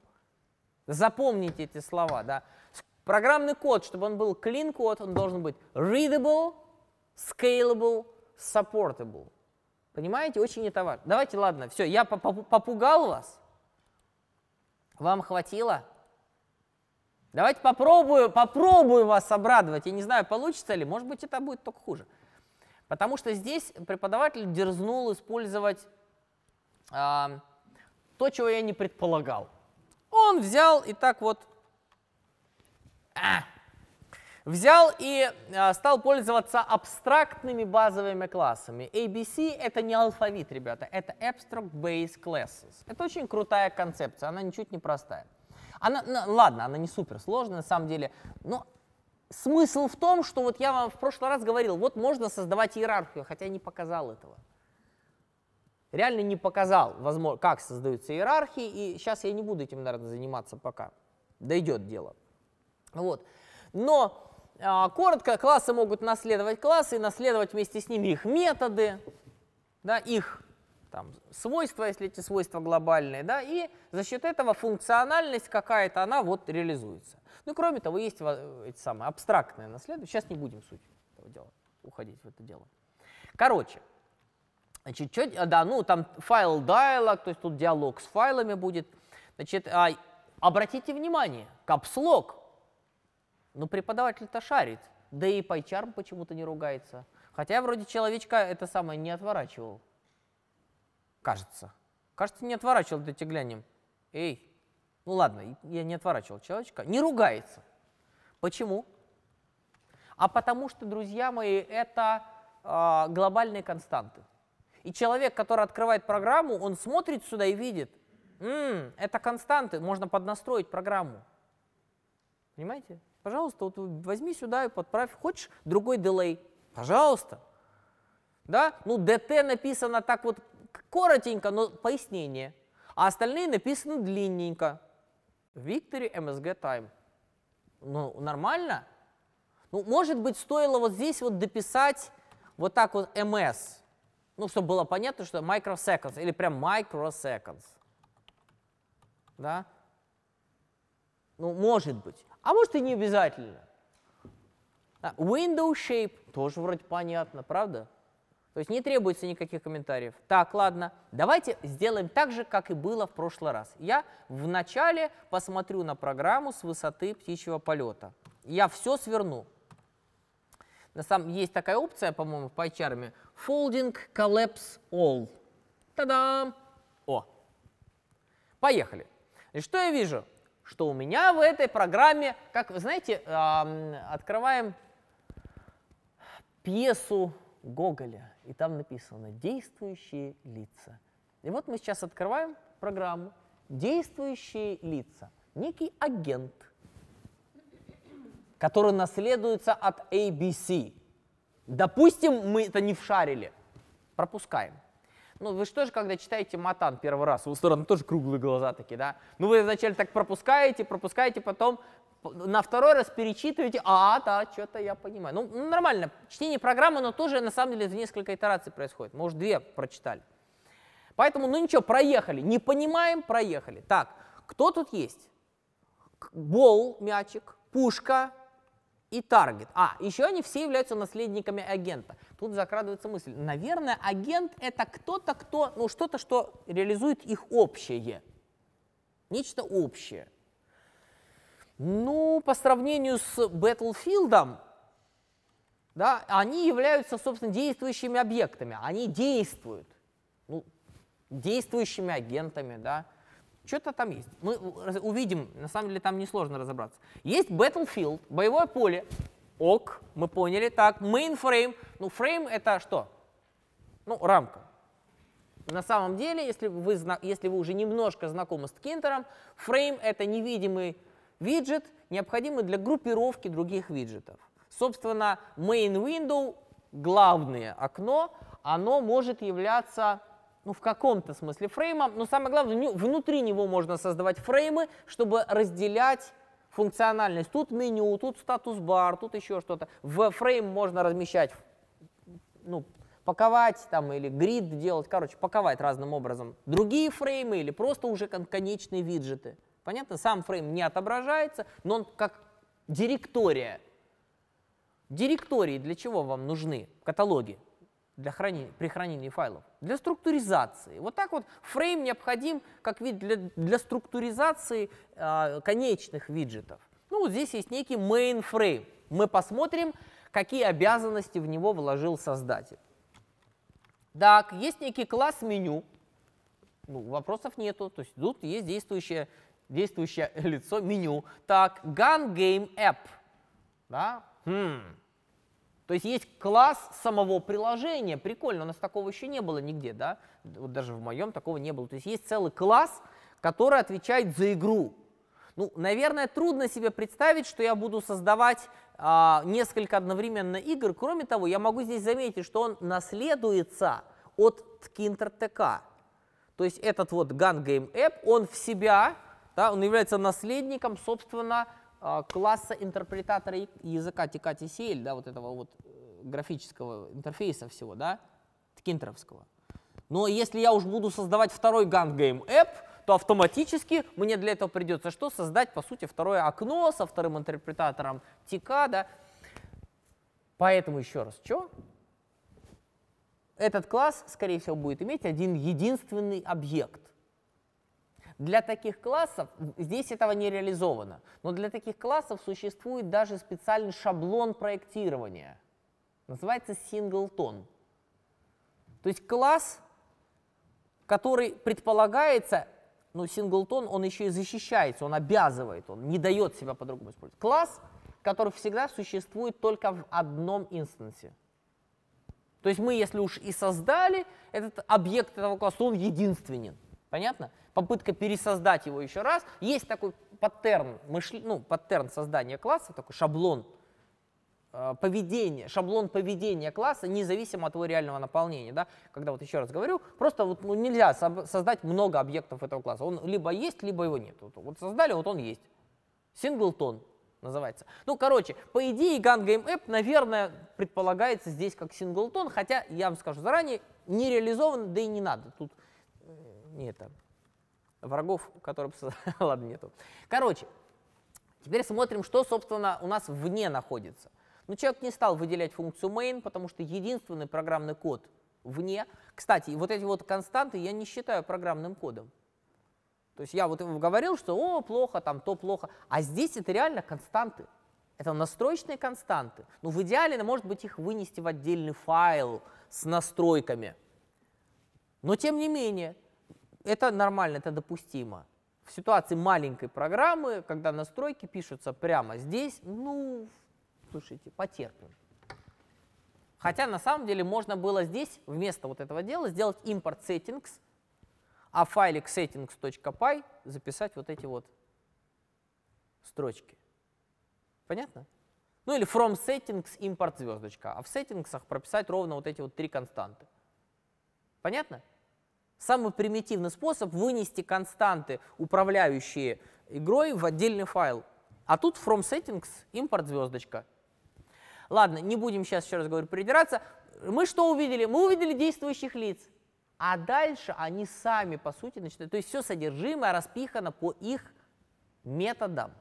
S1: Запомните эти слова, да. Программный код, чтобы он был clean код, он должен быть readable, scalable, supportable. Понимаете, очень не товар. Давайте, ладно, все, я попугал вас. Вам хватило? Давайте попробую, попробую вас обрадовать. Я не знаю, получится ли, может быть, это будет только хуже. Потому что здесь преподаватель дерзнул использовать а, то, чего я не предполагал. Он взял и так вот... А, взял и а, стал пользоваться абстрактными базовыми классами. ABC — это не алфавит, ребята, это Abstract Base Classes. Это очень крутая концепция, она ничуть не простая. Она, ладно, она не супер сложная на самом деле, но смысл в том, что вот я вам в прошлый раз говорил, вот можно создавать иерархию, хотя не показал этого. Реально не показал, возможно, как создаются иерархии, и сейчас я не буду этим, наверное, заниматься пока. Дойдет дело. Вот. Но а, коротко, классы могут наследовать классы и наследовать вместе с ними их методы, да, их там, свойства, если эти свойства глобальные, да, и за счет этого функциональность какая-то, она вот реализуется. Ну, кроме того, есть эти самые абстрактные наследования. Сейчас не будем суть этого дела, уходить в это дело. Короче, значит, что? А, да, ну, там файл диалог, то есть тут диалог с файлами будет. Значит, а, обратите внимание, капслог – но ну, преподаватель-то шарит. Да и Пайчарм почему-то не ругается. Хотя я вроде человечка это самое не отворачивал. Кажется. Кажется, не отворачивал, дайте глянем. Эй, ну ладно, я не отворачивал человечка. Не ругается. Почему? А потому что, друзья мои, это э, глобальные константы. И человек, который открывает программу, он смотрит сюда и видит, М, это константы, можно поднастроить программу. Понимаете? Пожалуйста, вот возьми сюда и подправь. Хочешь другой дилей? Пожалуйста. Да? Ну, ДТ написано так вот коротенько, но пояснение. А остальные написаны длинненько. Victory MSG Time. Ну, нормально? Ну, может быть, стоило вот здесь вот дописать вот так вот MS. Ну, чтобы было понятно, что microseconds или прям microseconds. Да? Ну, может быть. А может и не обязательно. А, window shape тоже вроде понятно, правда? То есть не требуется никаких комментариев. Так, ладно, давайте сделаем так же, как и было в прошлый раз. Я вначале посмотрю на программу с высоты птичьего полета. Я все сверну. На самом есть такая опция, по-моему, в PyCharm. Folding Collapse All. Та-дам! О! Поехали. И что я вижу? что у меня в этой программе, как вы знаете, открываем пьесу Гоголя, и там написано «Действующие лица». И вот мы сейчас открываем программу «Действующие лица». Некий агент, который наследуется от ABC. Допустим, мы это не вшарили, пропускаем. Ну, вы что же когда читаете «Матан» первый раз, у стороны тоже круглые глаза такие, да? Ну, вы вначале так пропускаете, пропускаете, потом на второй раз перечитываете, а, да, что-то я понимаю. Ну, ну, нормально, чтение программы, но тоже, на самом деле, за несколько итераций происходит. Может, две прочитали. Поэтому, ну ничего, проехали. Не понимаем, проехали. Так, кто тут есть? Бол, мячик, пушка, и таргет. А, еще они все являются наследниками агента. Тут закрадывается мысль. Наверное, агент это кто-то, кто, ну что-то, что реализует их общее. Нечто общее. Ну, по сравнению с Battlefield, да, они являются, собственно, действующими объектами. Они действуют. Ну, действующими агентами, да. Что-то там есть. Мы увидим, на самом деле там несложно разобраться. Есть Battlefield, боевое поле. Ок, мы поняли. Так, mainframe. Ну, Frame это что? Ну, рамка. На самом деле, если вы, если вы уже немножко знакомы с Кинтером, Frame это невидимый виджет, необходимый для группировки других виджетов. Собственно, main window, главное окно, оно может являться ну, в каком-то смысле фрейма, но самое главное, внутри него можно создавать фреймы, чтобы разделять функциональность. Тут меню, тут статус-бар, тут еще что-то. В фрейм можно размещать, ну, паковать там или грид делать, короче, паковать разным образом другие фреймы или просто уже конечные виджеты. Понятно? Сам фрейм не отображается, но он как директория. Директории для чего вам нужны? Каталоги для хранения, при хранении файлов, для структуризации. Вот так вот фрейм необходим как вид для, для структуризации э, конечных виджетов. Ну, вот здесь есть некий mainframe. Мы посмотрим, какие обязанности в него вложил создатель. Так, есть некий класс меню. Ну, вопросов нету. То есть тут есть действующее, действующее лицо меню. Так, gun game app. Да? Хм. То есть есть класс самого приложения. Прикольно, у нас такого еще не было нигде, да? Вот даже в моем такого не было. То есть есть целый класс, который отвечает за игру. Ну, наверное, трудно себе представить, что я буду создавать а, несколько одновременно игр. Кроме того, я могу здесь заметить, что он наследуется от Tkintr TK. То есть этот вот Gun Game App, он в себя, да, он является наследником, собственно, а, класса интерпретатора языка TKTCL, да, вот этого вот э, графического интерфейса всего, да, ткинтеровского. Но если я уж буду создавать второй Gun App, то автоматически мне для этого придется что? Создать, по сути, второе окно со вторым интерпретатором TK, да. Поэтому еще раз, что? Этот класс, скорее всего, будет иметь один единственный объект – для таких классов здесь этого не реализовано, но для таких классов существует даже специальный шаблон проектирования. Называется singleton. То есть класс, который предполагается, ну singleton он еще и защищается, он обязывает, он не дает себя по-другому использовать. Класс, который всегда существует только в одном инстансе. То есть мы, если уж и создали этот объект этого класса, он единственен. Понятно? Попытка пересоздать его еще раз. Есть такой паттерн, мышл... ну, паттерн создания класса, такой шаблон э, поведения, шаблон поведения класса, независимо от его реального наполнения. Да? Когда вот еще раз говорю, просто вот, ну, нельзя со- создать много объектов этого класса. Он либо есть, либо его нет. Вот, вот создали, вот он есть. Синглтон называется. Ну, короче, по идее, Gun Game App, наверное, предполагается здесь как синглтон, хотя, я вам скажу заранее, не реализован, да и не надо. Тут не это. Врагов, которые Ладно, нету. Короче, теперь смотрим, что, собственно, у нас вне находится. Но ну, человек не стал выделять функцию main, потому что единственный программный код вне. Кстати, вот эти вот константы я не считаю программным кодом. То есть я вот говорил, что о, плохо, там то плохо. А здесь это реально константы. Это настроечные константы. Ну, в идеале, может быть, их вынести в отдельный файл с настройками. Но тем не менее, это нормально, это допустимо. В ситуации маленькой программы, когда настройки пишутся прямо здесь, ну, слушайте, потерпим. Хотя на самом деле можно было здесь вместо вот этого дела сделать импорт settings, а файлик settings.py записать вот эти вот строчки. Понятно? Ну или from settings import звездочка, а в сеттингсах прописать ровно вот эти вот три константы. Понятно? Самый примитивный способ вынести константы, управляющие игрой, в отдельный файл. А тут from settings импорт звездочка. Ладно, не будем сейчас еще раз говорю придираться. Мы что увидели? Мы увидели действующих лиц. А дальше они сами, по сути, начинают. То есть все содержимое распихано по их методам.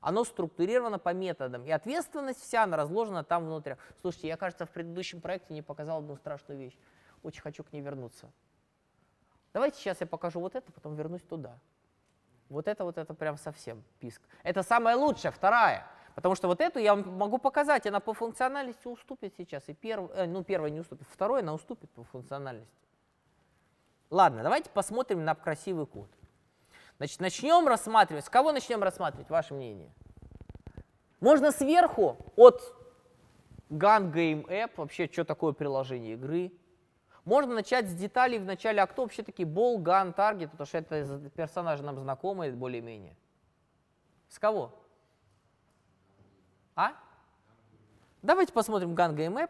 S1: Оно структурировано по методам. И ответственность вся, она разложена там внутри. Слушайте, я, кажется, в предыдущем проекте не показал одну страшную вещь. Очень хочу к ней вернуться. Давайте сейчас я покажу вот это, потом вернусь туда. Вот это, вот это прям совсем писк. Это самое лучшее, вторая. Потому что вот эту я вам могу показать, она по функциональности уступит сейчас. И перв... э, ну, первая не уступит, второй она уступит по функциональности. Ладно, давайте посмотрим на красивый код. Значит, начнем рассматривать. С кого начнем рассматривать, ваше мнение? Можно сверху от Gun Game App, вообще, что такое приложение игры, можно начать с деталей в начале, а кто вообще таки Бол, Ган, Таргет, потому что это персонажи нам знакомые более-менее. С кого? А? Давайте посмотрим Ган и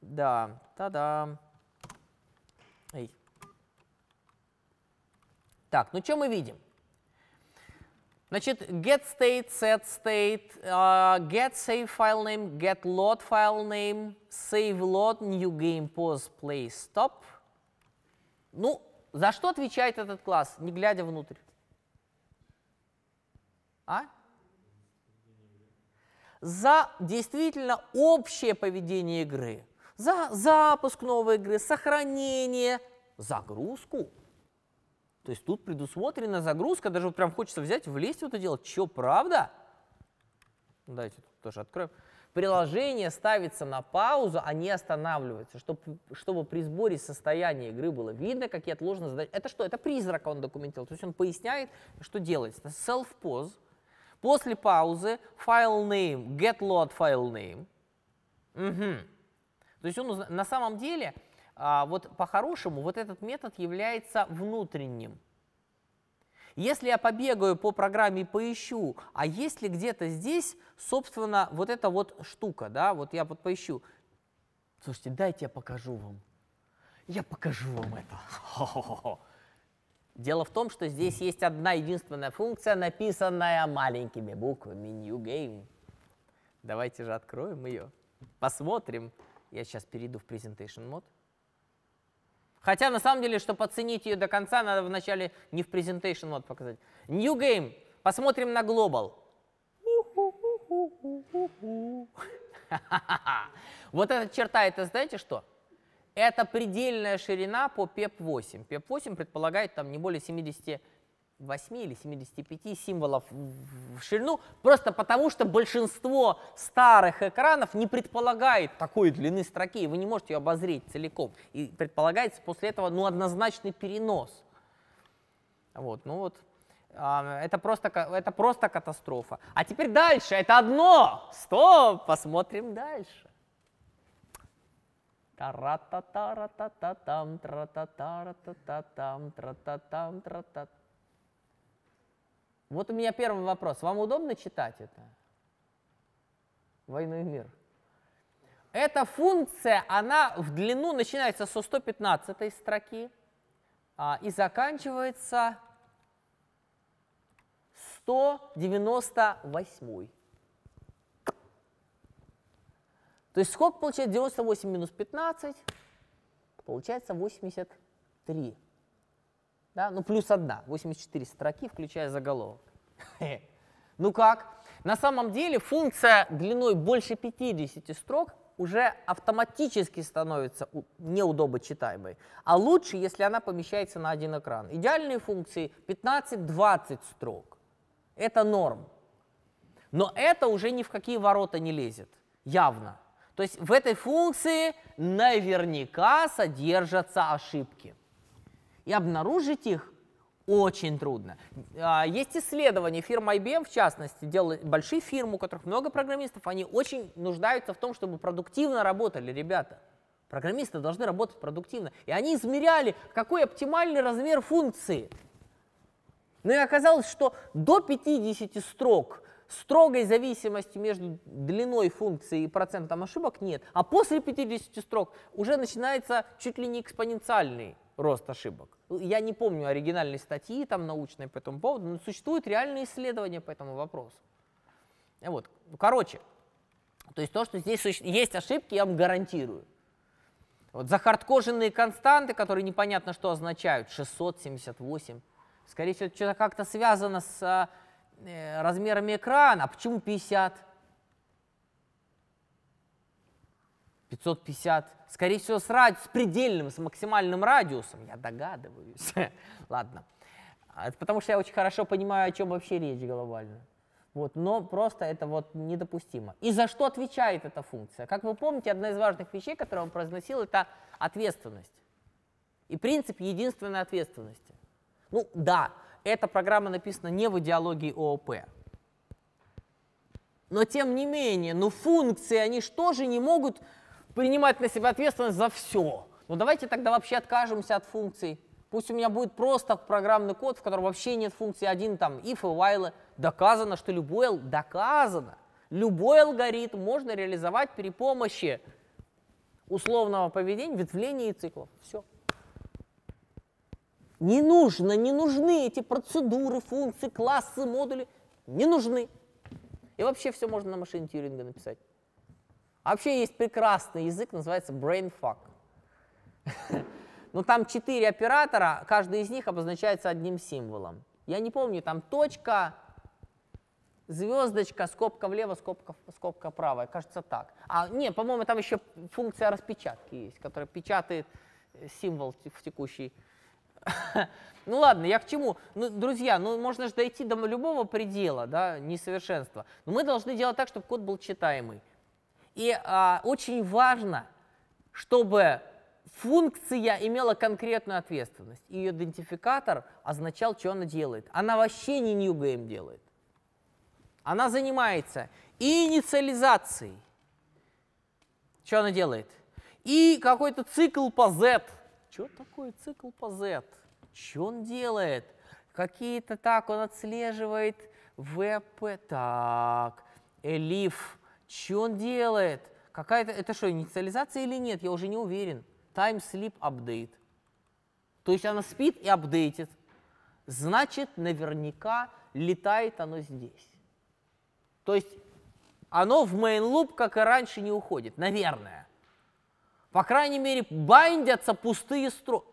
S1: Да, та-да. Эй. Так, ну что мы видим? Значит, get state, set state, uh, get save file name, get load file name, save load, new game pause, play stop. Ну, за что отвечает этот класс, не глядя внутрь? А? За действительно общее поведение игры. За запуск новой игры, сохранение, загрузку. То есть тут предусмотрена загрузка, даже вот прям хочется взять, влезть в это дело. Че, правда? Давайте тут тоже откроем. Приложение ставится на паузу, а не останавливается, чтобы, чтобы при сборе состояния игры было видно, какие отложены задачи. Это что? Это призрак он документировал. То есть он поясняет, что делать. self-pause. После паузы файл name, get load file name. Угу. То есть он на самом деле а, вот по-хорошему вот этот метод является внутренним. Если я побегаю по программе и поищу, а есть ли где-то здесь, собственно, вот эта вот штука, да, вот я вот поищу. Слушайте, дайте я покажу вам. Я покажу вам это. Дело в том, что здесь есть одна единственная функция, написанная маленькими буквами New Game. Давайте же откроем ее, посмотрим. Я сейчас перейду в Presentation Mode. Хотя на самом деле, чтобы оценить ее до конца, надо вначале не в presentation mode показать. New game. Посмотрим на global. Вот эта черта, это знаете что? Это предельная ширина по PEP8. PEP8 предполагает там не более 70 8 или 75 символов в ширину, просто потому что большинство старых экранов не предполагает такой длины строки, и вы не можете ее обозреть целиком. И предполагается после этого ну, однозначный перенос. Вот, ну вот, а, это просто, это просто катастрофа. А теперь дальше, это одно. Стоп, посмотрим дальше. Тара-та-тара-та-та-там, тра-та-тара-та-та-там, тра-та-там, тра-та-та. Вот у меня первый вопрос. Вам удобно читать это? «Войну и мир». Эта функция, она в длину начинается со 115 строки а, и заканчивается 198. То есть сколько получается 98 минус 15? Получается 83. Да? Ну, плюс одна, 84 строки, включая заголовок. Ну как? На самом деле функция длиной больше 50 строк уже автоматически становится неудобочитаемой. А лучше, если она помещается на один экран. Идеальные функции 15-20 строк. Это норм. Но это уже ни в какие ворота не лезет. Явно. То есть в этой функции наверняка содержатся ошибки и обнаружить их очень трудно. А, есть исследования, фирма IBM в частности, делают большие фирмы, у которых много программистов, они очень нуждаются в том, чтобы продуктивно работали ребята. Программисты должны работать продуктивно. И они измеряли, какой оптимальный размер функции. Ну и оказалось, что до 50 строк строгой зависимости между длиной функции и процентом ошибок нет, а после 50 строк уже начинается чуть ли не экспоненциальный рост ошибок. Ну, я не помню оригинальной статьи там научной по этому поводу, но существуют реальные исследования по этому вопросу. Вот. Короче, то есть то, что здесь есть ошибки, я вам гарантирую. Вот захардкоженные константы, которые непонятно что означают, 678, скорее всего, это как-то связано с э, размерами экрана. А почему 50? 550, скорее всего, с, ради... с предельным, с максимальным радиусом, я догадываюсь. Ладно. А, это потому что я очень хорошо понимаю, о чем вообще речь глобально. Вот, но просто это вот недопустимо. И за что отвечает эта функция? Как вы помните, одна из важных вещей, которую он произносил, это ответственность. И принцип единственной ответственности. Ну да, эта программа написана не в идеологии ООП. Но тем не менее, ну функции, они же тоже не могут принимать на себя ответственность за все. Ну давайте тогда вообще откажемся от функций. Пусть у меня будет просто программный код, в котором вообще нет функции один там if и while. Доказано, что любой, доказано, любой алгоритм можно реализовать при помощи условного поведения, ветвления и циклов. Все. Не нужно, не нужны эти процедуры, функции, классы, модули. Не нужны. И вообще все можно на машине Тьюринга написать. А вообще есть прекрасный язык, называется brainfuck. Но ну, там четыре оператора, каждый из них обозначается одним символом. Я не помню, там точка, звездочка, скобка влево, скобка, скобка правая, кажется так. А, не, по-моему, там еще функция распечатки есть, которая печатает э, символ в текущий. Ну ладно, я к чему? Ну, друзья, ну можно же дойти до любого предела, да, несовершенства. Но мы должны делать так, чтобы код был читаемый. И а, очень важно, чтобы функция имела конкретную ответственность. ее идентификатор означал, что она делает. Она вообще не New Game делает. Она занимается инициализацией, что она делает, и какой-то цикл по Z. Что такое цикл по Z? Что он делает? Какие-то так он отслеживает ВП. Так, элиф что он делает? Какая-то, это что, инициализация или нет? Я уже не уверен. Time sleep update. То есть она спит и апдейтит. Значит, наверняка летает оно здесь. То есть оно в main loop, как и раньше, не уходит. Наверное. По крайней мере, бандятся пустые строки.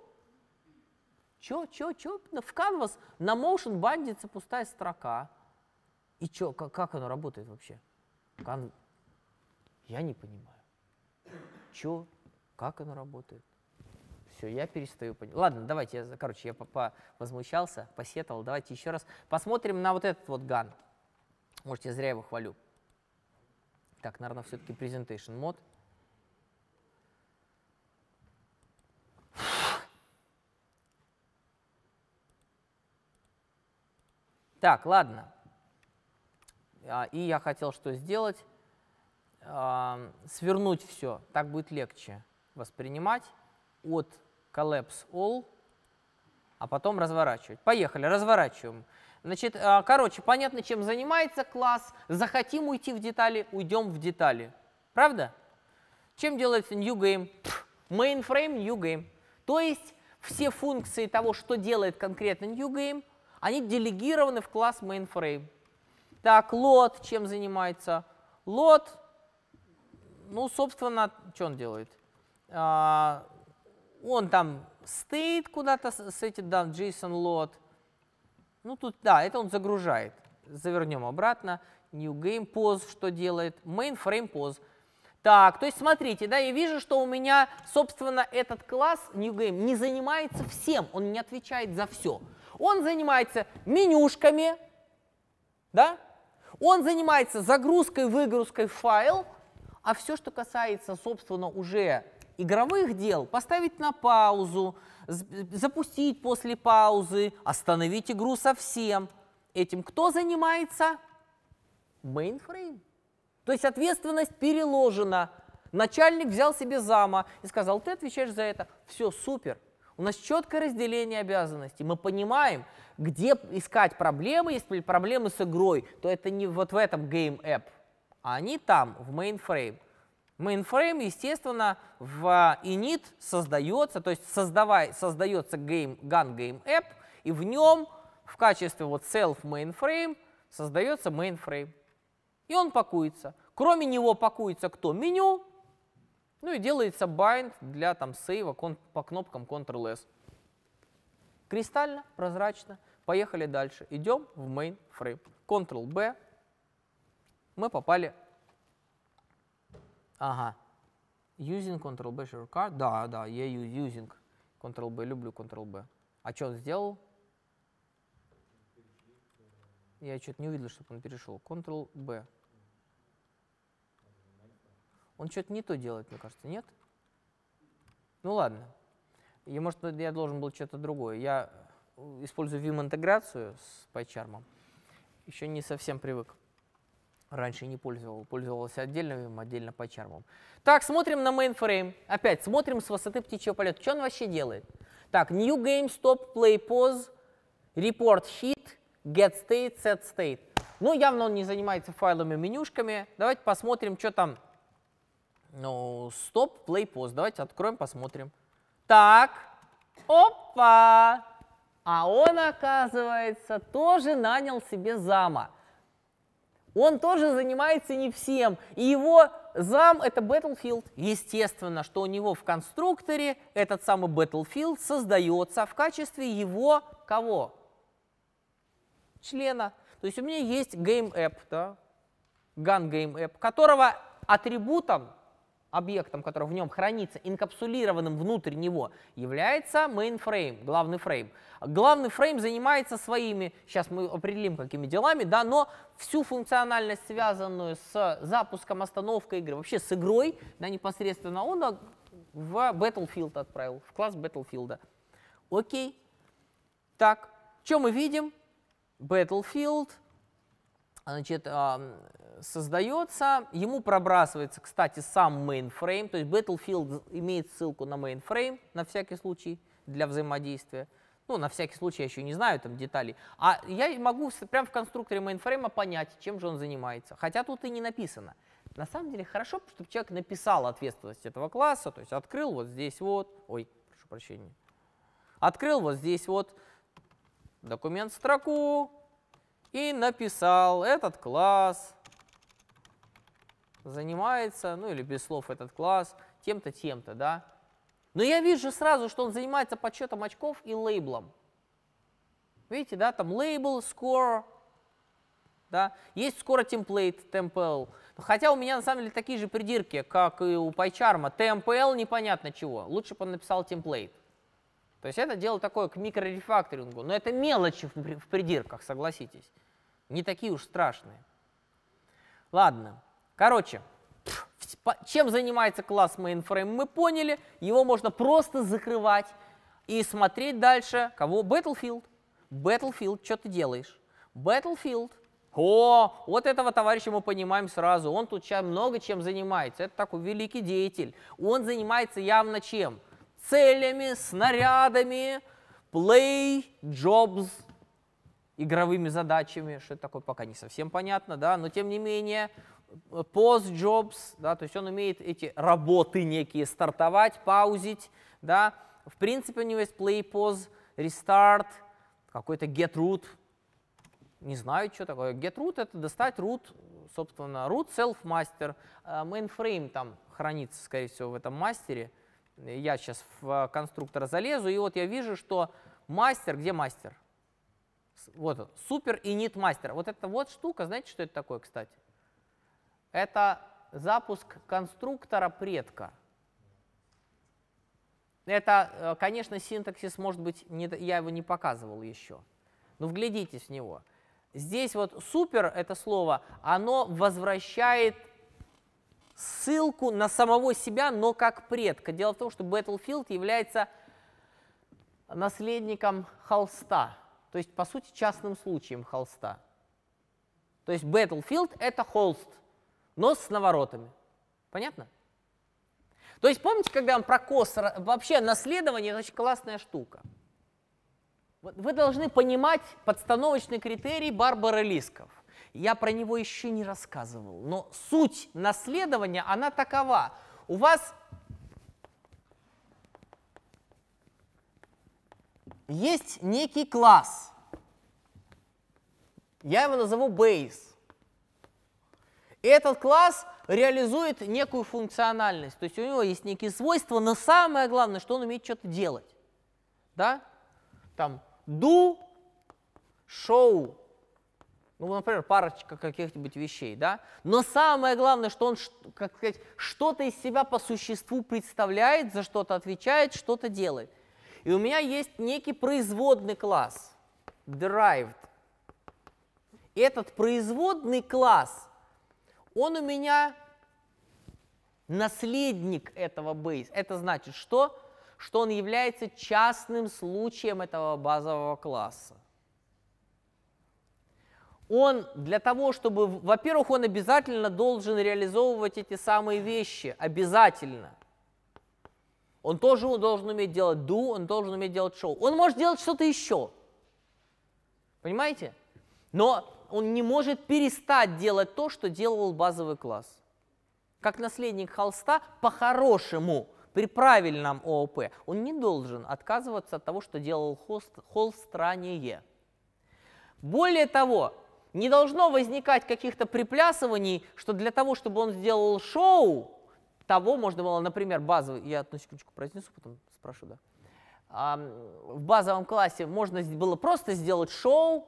S1: Чё, чё, чё? В Canvas на Motion бандится пустая строка. И чё, как, как оно работает вообще? Canvas. Я не понимаю. Чё? Как оно работает? Все, я перестаю понимать. Ладно, давайте, я, короче, я по возмущался, посетовал. Давайте еще раз посмотрим на вот этот вот ган. Может, я зря его хвалю. Так, наверное, все-таки presentation мод. Так, ладно. А, и я хотел что сделать? э, свернуть все, так будет легче воспринимать от collapse all, а потом разворачивать. Поехали, разворачиваем. Значит, э, короче, понятно, чем занимается класс. Захотим уйти в детали, уйдем в детали. Правда? Чем делается new game? Mainframe new game. То есть все функции того, что делает конкретно new game, они делегированы в класс mainframe. Так, load чем занимается? Load ну, собственно, что он делает? А, он там стоит куда-то, с сетит да, JSON load. Ну, тут, да, это он загружает. Завернем обратно. New game pause что делает? Main Frame pause. Так, то есть смотрите, да, я вижу, что у меня, собственно, этот класс New Game не занимается всем, он не отвечает за все. Он занимается менюшками, да, он занимается загрузкой, выгрузкой файл, а все, что касается, собственно, уже игровых дел, поставить на паузу, запустить после паузы, остановить игру совсем. Этим кто занимается? Мейнфрейм. То есть ответственность переложена. Начальник взял себе зама и сказал, ты отвечаешь за это. Все, супер. У нас четкое разделение обязанностей. Мы понимаем, где искать проблемы. Если проблемы с игрой, то это не вот в этом Game App а они там, в мейнфрейм. Мейнфрейм, естественно, в init создается, то есть создавай, создается game, gun game app, и в нем в качестве вот self mainframe создается mainframe. И он пакуется. Кроме него пакуется кто? Меню. Ну и делается bind для там сейва по кнопкам Ctrl-S. Кристально, прозрачно. Поехали дальше. Идем в mainframe. Ctrl-B, мы попали... Ага. Using Ctrl-B shortcut. Да, да, я using Ctrl-B, люблю Ctrl-B. А что он сделал? Я что-то не увидел, чтобы он перешел. Ctrl-B. Он что-то не то делает, мне кажется, нет? Ну ладно. Я может, я должен был что-то другое. Я э, использую Vim интеграцию с PyCharm. Еще не совсем привык. Раньше не пользовал, пользовался отдельным, отдельно по чармам. Так, смотрим на мейнфрейм. Опять смотрим с высоты птичьего полета. Что он вообще делает? Так, new game, stop, play, pause, report, hit, get state, set state. Ну, явно он не занимается файлами, менюшками. Давайте посмотрим, что там. Ну, stop, play, pause. Давайте откроем, посмотрим. Так, опа! А он, оказывается, тоже нанял себе зама он тоже занимается не всем. И его зам — это Battlefield. Естественно, что у него в конструкторе этот самый Battlefield создается в качестве его кого? Члена. То есть у меня есть Game App, да? Gun Game App, которого атрибутом объектом, который в нем хранится, инкапсулированным внутрь него, является mainframe, главный фрейм. Главный фрейм занимается своими, сейчас мы определим, какими делами, да, но всю функциональность, связанную с запуском, остановкой игры, вообще с игрой, да, непосредственно он в Battlefield отправил, в класс Battlefield. Окей. Так, что мы видим? Battlefield, значит, создается, ему пробрасывается, кстати, сам mainframe, то есть Battlefield имеет ссылку на mainframe на всякий случай для взаимодействия. Ну, на всякий случай, я еще не знаю там деталей. А я могу прямо в конструкторе мейнфрейма понять, чем же он занимается. Хотя тут и не написано. На самом деле хорошо, чтобы человек написал ответственность этого класса, то есть открыл вот здесь вот, ой, прошу прощения, открыл вот здесь вот документ строку и написал этот класс занимается, ну или без слов этот класс, тем-то, тем-то, да. Но я вижу сразу, что он занимается подсчетом очков и лейблом. Видите, да, там лейбл, score, да. Есть score template, templ. Хотя у меня на самом деле такие же придирки, как и у PyCharm. Templ непонятно чего. Лучше бы он написал template. То есть это дело такое к микрорефакторингу. Но это мелочи в придирках, согласитесь. Не такие уж страшные. Ладно. Короче, чем занимается класс mainframe, мы поняли. Его можно просто закрывать и смотреть дальше. Кого? Battlefield. Battlefield, что ты делаешь? Battlefield. О, вот этого товарища мы понимаем сразу. Он тут сейчас много чем занимается. Это такой великий деятель. Он занимается явно чем? Целями, снарядами, play, jobs, игровыми задачами. Что это такое, пока не совсем понятно, да? Но тем не менее, пост-джобс, да, то есть он умеет эти работы некие стартовать, паузить, да, в принципе у него есть play, pause, restart, какой-то get root, не знаю, что такое. Get root это достать root, собственно, root self master, э, mainframe там хранится, скорее всего, в этом мастере, я сейчас в э, конструктор залезу, и вот я вижу, что мастер, где мастер? Вот он, супер init мастер. Вот эта вот штука, знаете, что это такое, кстати? Это запуск конструктора предка. Это, э, конечно, синтаксис может быть, не, я его не показывал еще. Но вглядитесь в него. Здесь вот супер это слово, оно возвращает ссылку на самого себя, но как предка. Дело в том, что Battlefield является наследником холста, то есть, по сути, частным случаем холста. То есть Battlefield — это холст — но с наворотами. Понятно? То есть помните, когда вам про кос... Вообще наследование – это очень классная штука. вы должны понимать подстановочный критерий Барбары Лисков. Я про него еще не рассказывал, но суть наследования, она такова. У вас есть некий класс, я его назову base. Этот класс реализует некую функциональность, то есть у него есть некие свойства, но самое главное, что он умеет что-то делать. Да? Там do, show, ну, например, парочка каких-нибудь вещей, да? Но самое главное, что он, как сказать, что-то из себя по существу представляет, за что-то отвечает, что-то делает. И у меня есть некий производный класс, derived. Этот производный класс он у меня наследник этого бейс. Это значит что? Что он является частным случаем этого базового класса. Он для того, чтобы, во-первых, он обязательно должен реализовывать эти самые вещи, обязательно. Он тоже должен уметь делать do, он должен уметь делать show. Он может делать что-то еще. Понимаете? Но он не может перестать делать то, что делал базовый класс. Как наследник холста, по-хорошему, при правильном ООП, он не должен отказываться от того, что делал холст, холст ранее. Более того, не должно возникать каких-то приплясываний, что для того, чтобы он сделал шоу, того можно было, например, базовый, я одну секундочку произнесу, потом спрошу, да. А, в базовом классе можно было просто сделать шоу,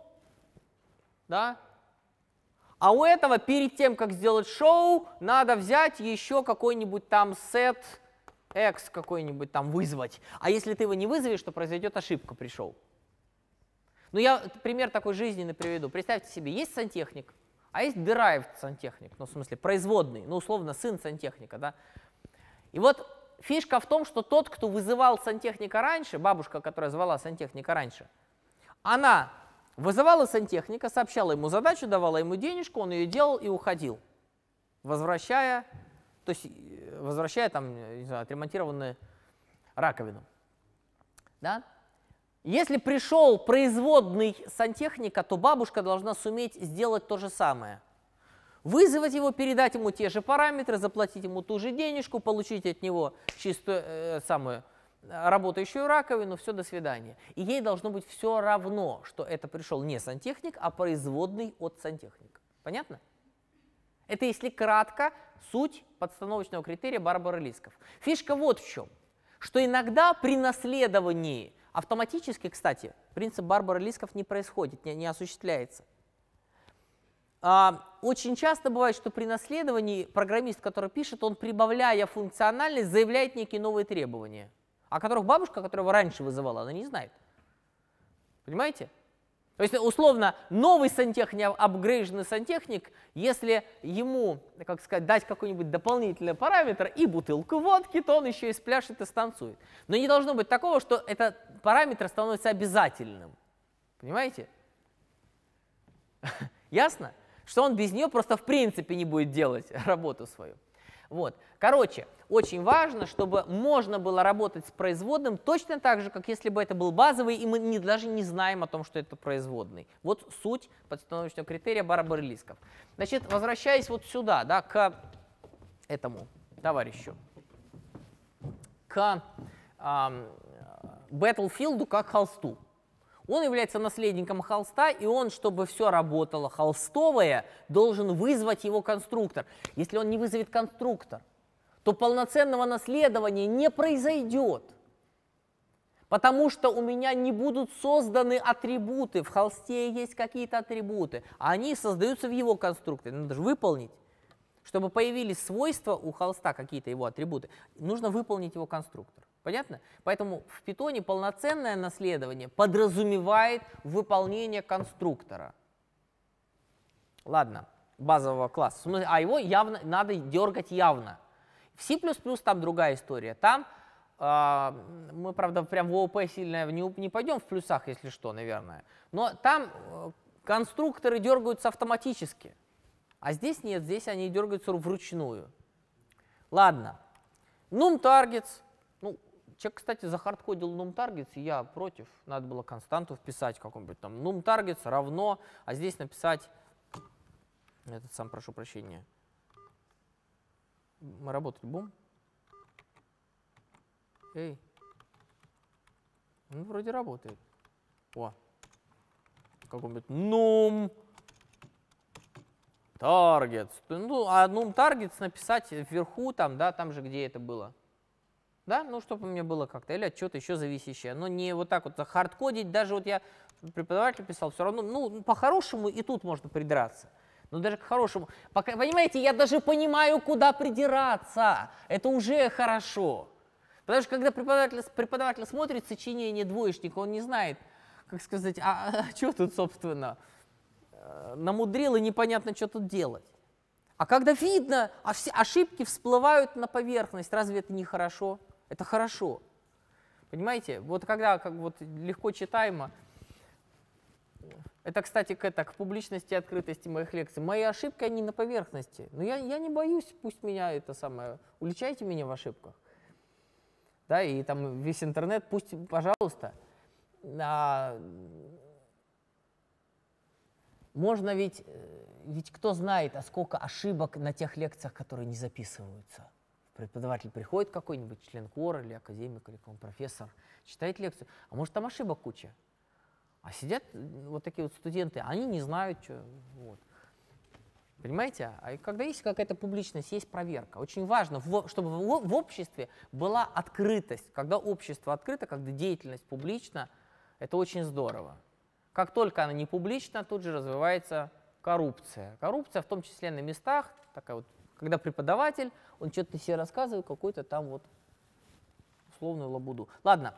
S1: да? А у этого перед тем, как сделать шоу, надо взять еще какой-нибудь там сет x какой-нибудь там вызвать. А если ты его не вызовешь, то произойдет ошибка при шоу. Ну, я пример такой жизненный приведу. Представьте себе, есть сантехник, а есть derived сантехник, ну, в смысле, производный, ну, условно, сын сантехника, да. И вот фишка в том, что тот, кто вызывал сантехника раньше, бабушка, которая звала сантехника раньше, она Вызывала сантехника, сообщала ему задачу, давала ему денежку, он ее делал и уходил, возвращая, то есть э, возвращая там, не знаю, отремонтированную раковину. Да? Если пришел производный сантехника, то бабушка должна суметь сделать то же самое. Вызвать его, передать ему те же параметры, заплатить ему ту же денежку, получить от него чистую э, самую работающую раковину, все, до свидания. И ей должно быть все равно, что это пришел не сантехник, а производный от сантехника. Понятно? Это если кратко суть подстановочного критерия Барбары Лисков. Фишка вот в чем, что иногда при наследовании, автоматически, кстати, принцип Барбары Лисков не происходит, не, не осуществляется. А, очень часто бывает, что при наследовании программист, который пишет, он прибавляя функциональность, заявляет некие новые требования – о которых бабушка, которого раньше вызывала, она не знает. Понимаете? То есть, условно, новый сантехник, апгрейженный сантехник, если ему, как сказать, дать какой-нибудь дополнительный параметр и бутылку водки, то он еще и спляшет и станцует. Но не должно быть такого, что этот параметр становится обязательным. Понимаете? Ясно? Что он без нее просто в принципе не будет делать работу свою. Вот. Короче, очень важно, чтобы можно было работать с производным точно так же, как если бы это был базовый, и мы не, даже не знаем о том, что это производный. Вот суть подстановочного критерия Барбары Лисков. Значит, возвращаясь вот сюда, да, к этому товарищу, к э, Battlefield как холсту. Он является наследником холста, и он, чтобы все работало холстовое, должен вызвать его конструктор. Если он не вызовет конструктор, то полноценного наследования не произойдет. Потому что у меня не будут созданы атрибуты. В холсте есть какие-то атрибуты, а они создаются в его конструкторе. Надо же выполнить. Чтобы появились свойства у холста, какие-то его атрибуты, нужно выполнить его конструктор. Понятно? Поэтому в питоне полноценное наследование подразумевает выполнение конструктора. Ладно, базового класса. А его явно надо дергать явно. В C++ там другая история. Там э, мы, правда, прям в ООП сильно не, не пойдем в плюсах, если что, наверное. Но там э, конструкторы дергаются автоматически. А здесь нет, здесь они дергаются вручную. Ладно. Num targets – Человек, кстати, захардкодил num targets, и я против. Надо было константу вписать каком нибудь там num targets равно, а здесь написать этот сам, прошу прощения. Мы работать будем? Эй. Ну, вроде работает. О. каком нибудь num targets. Ну, а num targets написать вверху там, да, там же, где это было да, ну, чтобы у меня было как-то, или от чего-то еще зависящее, но не вот так вот хардкодить, даже вот я преподаватель писал, все равно, ну, ну, по-хорошему и тут можно придраться. Но даже к хорошему. Пока, понимаете, я даже понимаю, куда придираться. Это уже хорошо. Потому что когда преподаватель, преподаватель смотрит сочинение двоечника, он не знает, как сказать, а, а, а что тут, собственно, э, намудрил и непонятно, что тут делать. А когда видно, а все ошибки всплывают на поверхность, разве это не хорошо? Это хорошо. Понимаете? Вот когда как вот легко читаемо, это, кстати, к, это, к публичности и открытости моих лекций. Мои ошибки, они на поверхности. Но я, я не боюсь, пусть меня это самое... Уличайте меня в ошибках. Да, и там весь интернет, пусть, пожалуйста. А, можно ведь... Э, ведь кто знает, а сколько ошибок на тех лекциях, которые не записываются преподаватель приходит какой-нибудь, член кора или академик, или профессор, читает лекцию, а может там ошибок куча. А сидят вот такие вот студенты, они не знают, что. Вот. Понимаете? А когда есть какая-то публичность, есть проверка. Очень важно, чтобы в обществе была открытость. Когда общество открыто, когда деятельность публична, это очень здорово. Как только она не публична, тут же развивается коррупция. Коррупция в том числе на местах, такая вот, когда преподаватель он что-то себе рассказывает, какой-то там вот условную лабуду. Ладно,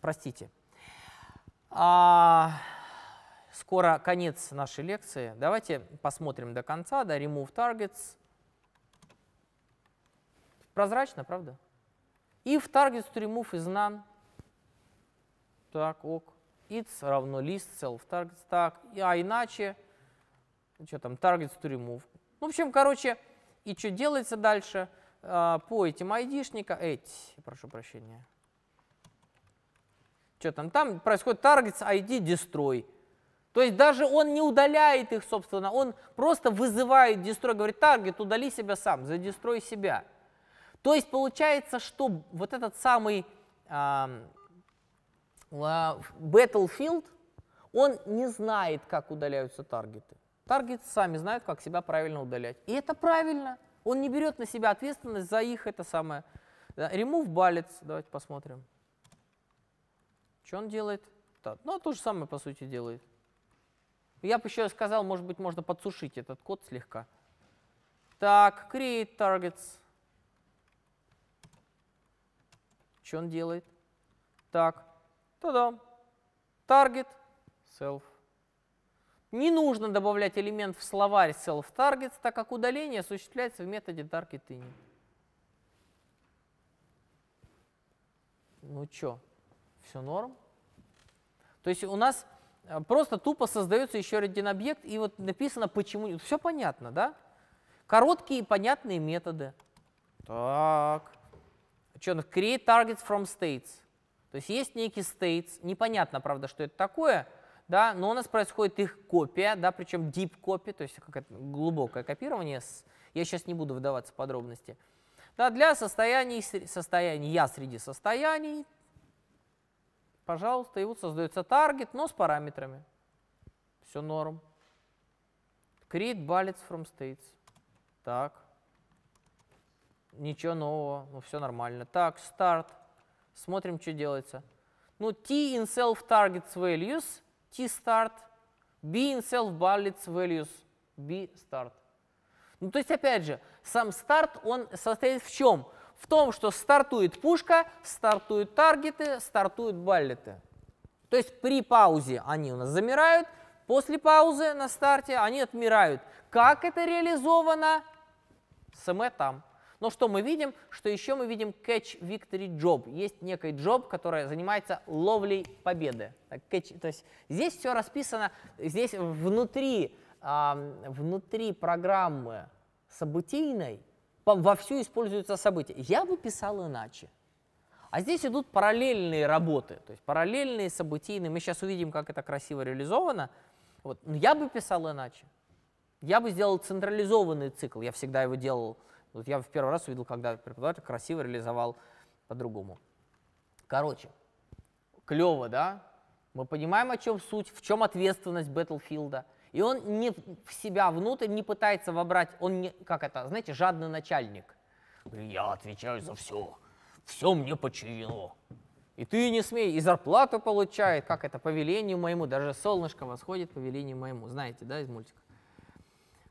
S1: простите. А, скоро конец нашей лекции. Давайте посмотрим до конца. Да, remove targets. Прозрачно, правда? И targets to remove is none. Так, ок. It's равно list self targets. Так, а иначе, что там, targets to remove. В общем, короче, и что делается дальше? А, По этим айдишника, эти, прошу прощения. Что там? Там происходит targets ID destroy. То есть даже он не удаляет их, собственно, он просто вызывает дестрой, говорит, таргет, удали себя сам, задестрой себя. То есть получается, что вот этот самый э, Battlefield, он не знает, как удаляются таргеты. Таргеты сами знают, как себя правильно удалять. И это правильно. Он не берет на себя ответственность за их это самое. Да, remove balance. Давайте посмотрим. Что он делает? Да, ну, то же самое, по сути, делает. Я бы еще сказал, может быть, можно подсушить этот код слегка. Так, create targets. Что он делает? Так, та-дам. Target self. Не нужно добавлять элемент в словарь self-targets, так как удаление осуществляется в методе targetInit. Ну чё, все норм? То есть у нас э, просто тупо создается еще один объект, и вот написано почему. Все понятно, да? Короткие и понятные методы. Так. Что, ну, create targets from states. То есть есть некий states, непонятно, правда, что это такое – да, но у нас происходит их копия, да, причем deep copy, то есть какое-то глубокое копирование. С, я сейчас не буду вдаваться в подробности. Да, для состояний, состояний я среди состояний, пожалуйста, и вот создается таргет, но с параметрами. Все норм. Create bullets from states. Так. Ничего нового, ну все нормально. Так, start. Смотрим, что делается. Ну, t in self targets values T start, B in self ballets values, B start. Ну, то есть, опять же, сам старт, он состоит в чем? В том, что стартует пушка, стартуют таргеты, стартуют баллеты. То есть при паузе они у нас замирают, после паузы на старте они отмирают. Как это реализовано? СМ там. Но что мы видим? Что еще мы видим catch victory job. Есть некий job, который занимается ловлей победы. catch, то есть здесь все расписано, здесь внутри, э, внутри программы событийной вовсю используются события. Я бы писал иначе. А здесь идут параллельные работы, то есть параллельные событийные. Мы сейчас увидим, как это красиво реализовано. Вот. Но я бы писал иначе. Я бы сделал централизованный цикл. Я всегда его делал вот я в первый раз увидел, когда преподаватель красиво реализовал по-другому. Короче, клево, да? Мы понимаем, о чем суть, в чем ответственность Бэтлфилда. И он не в себя внутрь не пытается вобрать, он не, как это, знаете, жадный начальник. Я отвечаю за все, все мне подчинено. И ты не смей, и зарплату получает, как это, по велению моему, даже солнышко восходит по велению моему. Знаете, да, из мультика?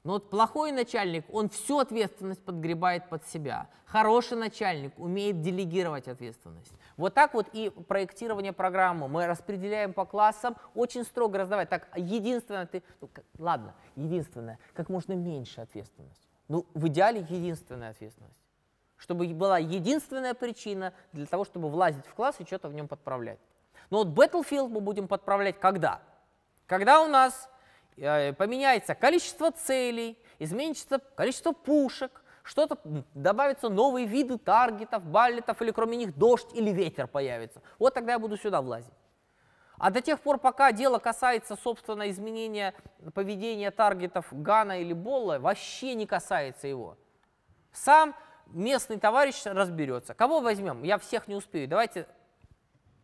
S1: Но вот плохой начальник, он всю ответственность подгребает под себя. Хороший начальник умеет делегировать ответственность. Вот так вот и проектирование программы. Мы распределяем по классам, очень строго раздавать. Так, единственное, ты... Ну, как, ладно, единственное, как можно меньше ответственности. Ну, в идеале единственная ответственность. Чтобы была единственная причина для того, чтобы влазить в класс и что-то в нем подправлять. Но вот Battlefield мы будем подправлять когда? Когда у нас Э, поменяется количество целей, изменится количество пушек, что-то добавятся новые виды таргетов, баллетов, или кроме них дождь или ветер появится. Вот тогда я буду сюда влазить. А до тех пор, пока дело касается, собственно, изменения поведения таргетов Гана или Болла, вообще не касается его. Сам местный товарищ разберется. Кого возьмем? Я всех не успею. Давайте,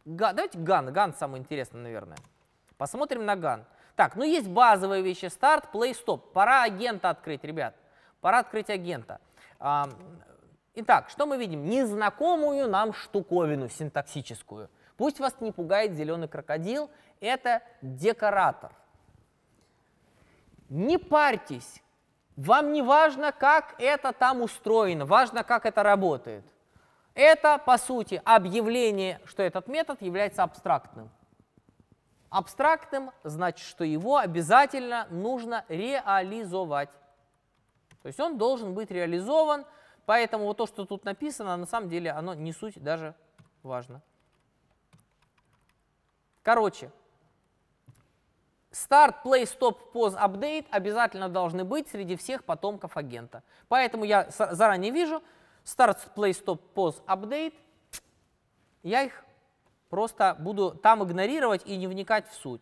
S1: Ган. давайте Ган. Ган самый интересный, наверное. Посмотрим на Ган. Так, ну есть базовые вещи. Старт, play, stop. Пора агента открыть, ребят. Пора открыть агента. А, итак, что мы видим? Незнакомую нам штуковину синтаксическую. Пусть вас не пугает зеленый крокодил. Это декоратор. Не парьтесь. Вам не важно, как это там устроено. Важно, как это работает. Это, по сути, объявление, что этот метод является абстрактным абстрактным, значит, что его обязательно нужно реализовать. То есть он должен быть реализован, поэтому вот то, что тут написано, на самом деле оно не суть даже важно. Короче, Старт, play, stop, pause, update обязательно должны быть среди всех потомков агента. Поэтому я заранее вижу старт, play, stop, pause, update. Я их Просто буду там игнорировать и не вникать в суть.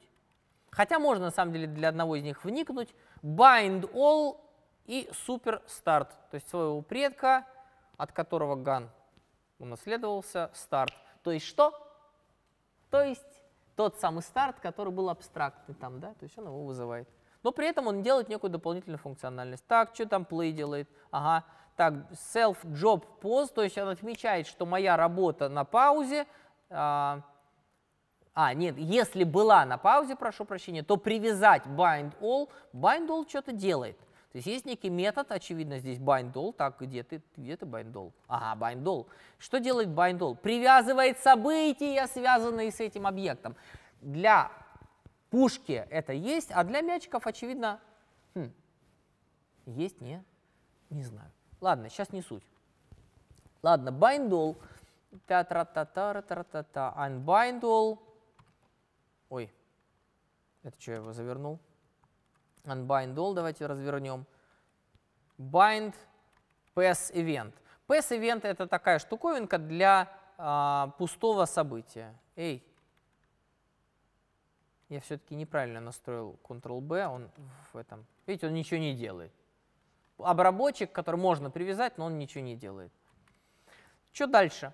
S1: Хотя можно, на самом деле, для одного из них вникнуть. Bind all и супер старт. То есть своего предка, от которого ган унаследовался, старт. То есть что? То есть тот самый старт, который был абстрактный там, да? То есть он его вызывает. Но при этом он делает некую дополнительную функциональность. Так, что там play делает? Ага. Так, self job pause, то есть он отмечает, что моя работа на паузе, а, а, нет, если была на паузе, прошу прощения, то привязать bind all, bind all что-то делает. То есть есть некий метод, очевидно, здесь bind all, так, где ты, где ты bind all? Ага, bind all. Что делает bind all? Привязывает события, связанные с этим объектом. Для пушки это есть, а для мячиков, очевидно, хм, есть, не, не знаю. Ладно, сейчас не суть. Ладно, bind all — та тра та та та та та unbind all. Ой, это что, я его завернул? Unbind all давайте развернем. Bind pass event. Pass event это такая штуковинка для а, пустого события. Эй, я все-таки неправильно настроил Ctrl-B, он в этом... Видите, он ничего не делает. Обработчик, который можно привязать, но он ничего не делает. Что дальше?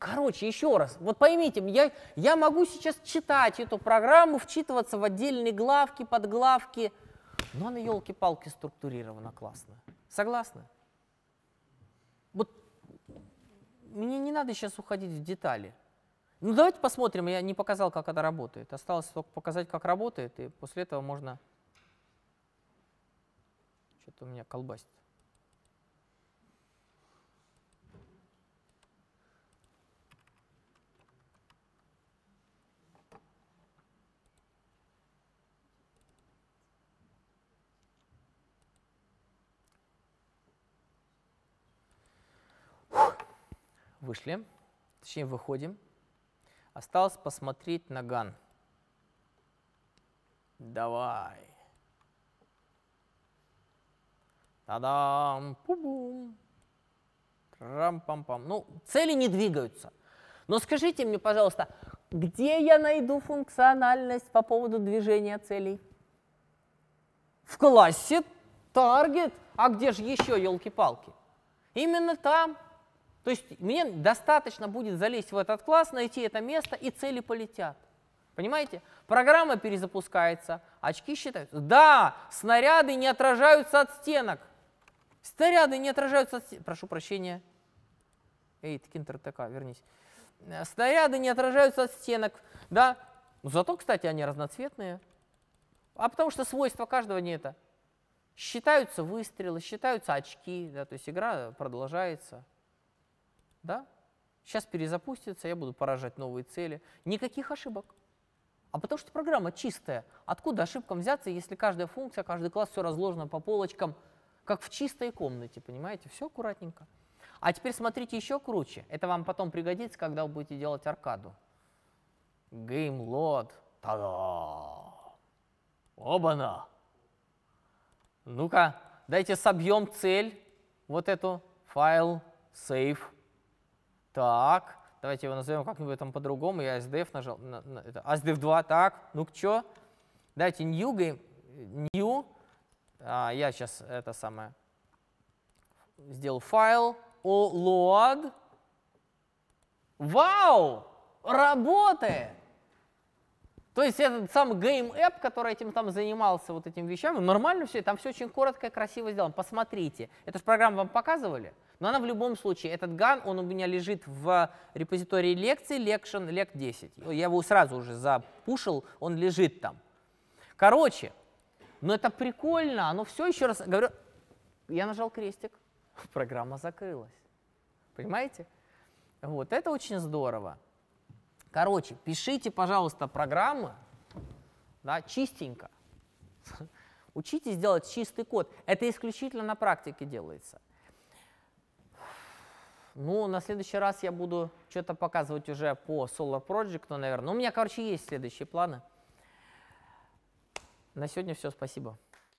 S1: Короче, еще раз, вот поймите, я, я могу сейчас читать эту программу, вчитываться в отдельные главки, подглавки, но она елки-палки структурирована классно. Согласны? Вот мне не надо сейчас уходить в детали. Ну давайте посмотрим, я не показал, как это работает. Осталось только показать, как работает, и после этого можно... Что-то у меня колбасит. Вышли. Точнее, выходим. Осталось посмотреть на ган. Давай. Та-дам! Пу-бум! Трам-пам-пам. Ну, цели не двигаются. Но скажите мне, пожалуйста, где я найду функциональность по поводу движения целей? В классе Target. А где же еще, елки-палки? Именно там. То есть мне достаточно будет залезть в этот класс, найти это место, и цели полетят. Понимаете? Программа перезапускается, очки считаются. Да, снаряды не отражаются от стенок. Снаряды не отражаются от стенок. Прошу прощения. Эй, ты кинтер вернись. Э, снаряды не отражаются от стенок. Да, но зато, кстати, они разноцветные. А потому что свойства каждого не это. Считаются выстрелы, считаются очки, да, то есть игра продолжается да? Сейчас перезапустится, я буду поражать новые цели. Никаких ошибок. А потому что программа чистая. Откуда ошибкам взяться, если каждая функция, каждый класс все разложено по полочкам, как в чистой комнате, понимаете? Все аккуратненько. А теперь смотрите еще круче. Это вам потом пригодится, когда вы будете делать аркаду. Геймлод. Та-да! Оба-на! Ну-ка, дайте собьем цель, вот эту, файл, save. Так, давайте его назовем как-нибудь там по-другому. Я SDF нажал. На, на, это, а SDF 2, так, ну к чё? Давайте new game, new. А, я сейчас это самое сделал файл. О, load. Вау! Работает! То есть этот сам Game App, который этим там занимался, вот этим вещами, нормально все, там все очень коротко и красиво сделано. Посмотрите. Эту же программу вам показывали? Но она в любом случае, этот ган, он у меня лежит в репозитории лекции, лекшн, лек 10. Ну, я его сразу уже запушил, он лежит там. Короче, но это прикольно, оно все еще раз, говорю, я нажал крестик, программа закрылась. Понимаете? Вот, это очень здорово. Короче, пишите, пожалуйста, программы да, чистенько. Учитесь делать чистый код. Это исключительно на практике делается. Ну, на следующий раз я буду что-то показывать уже по Solar Project, ну, наверное. У меня, короче, есть следующие планы. На сегодня все, спасибо.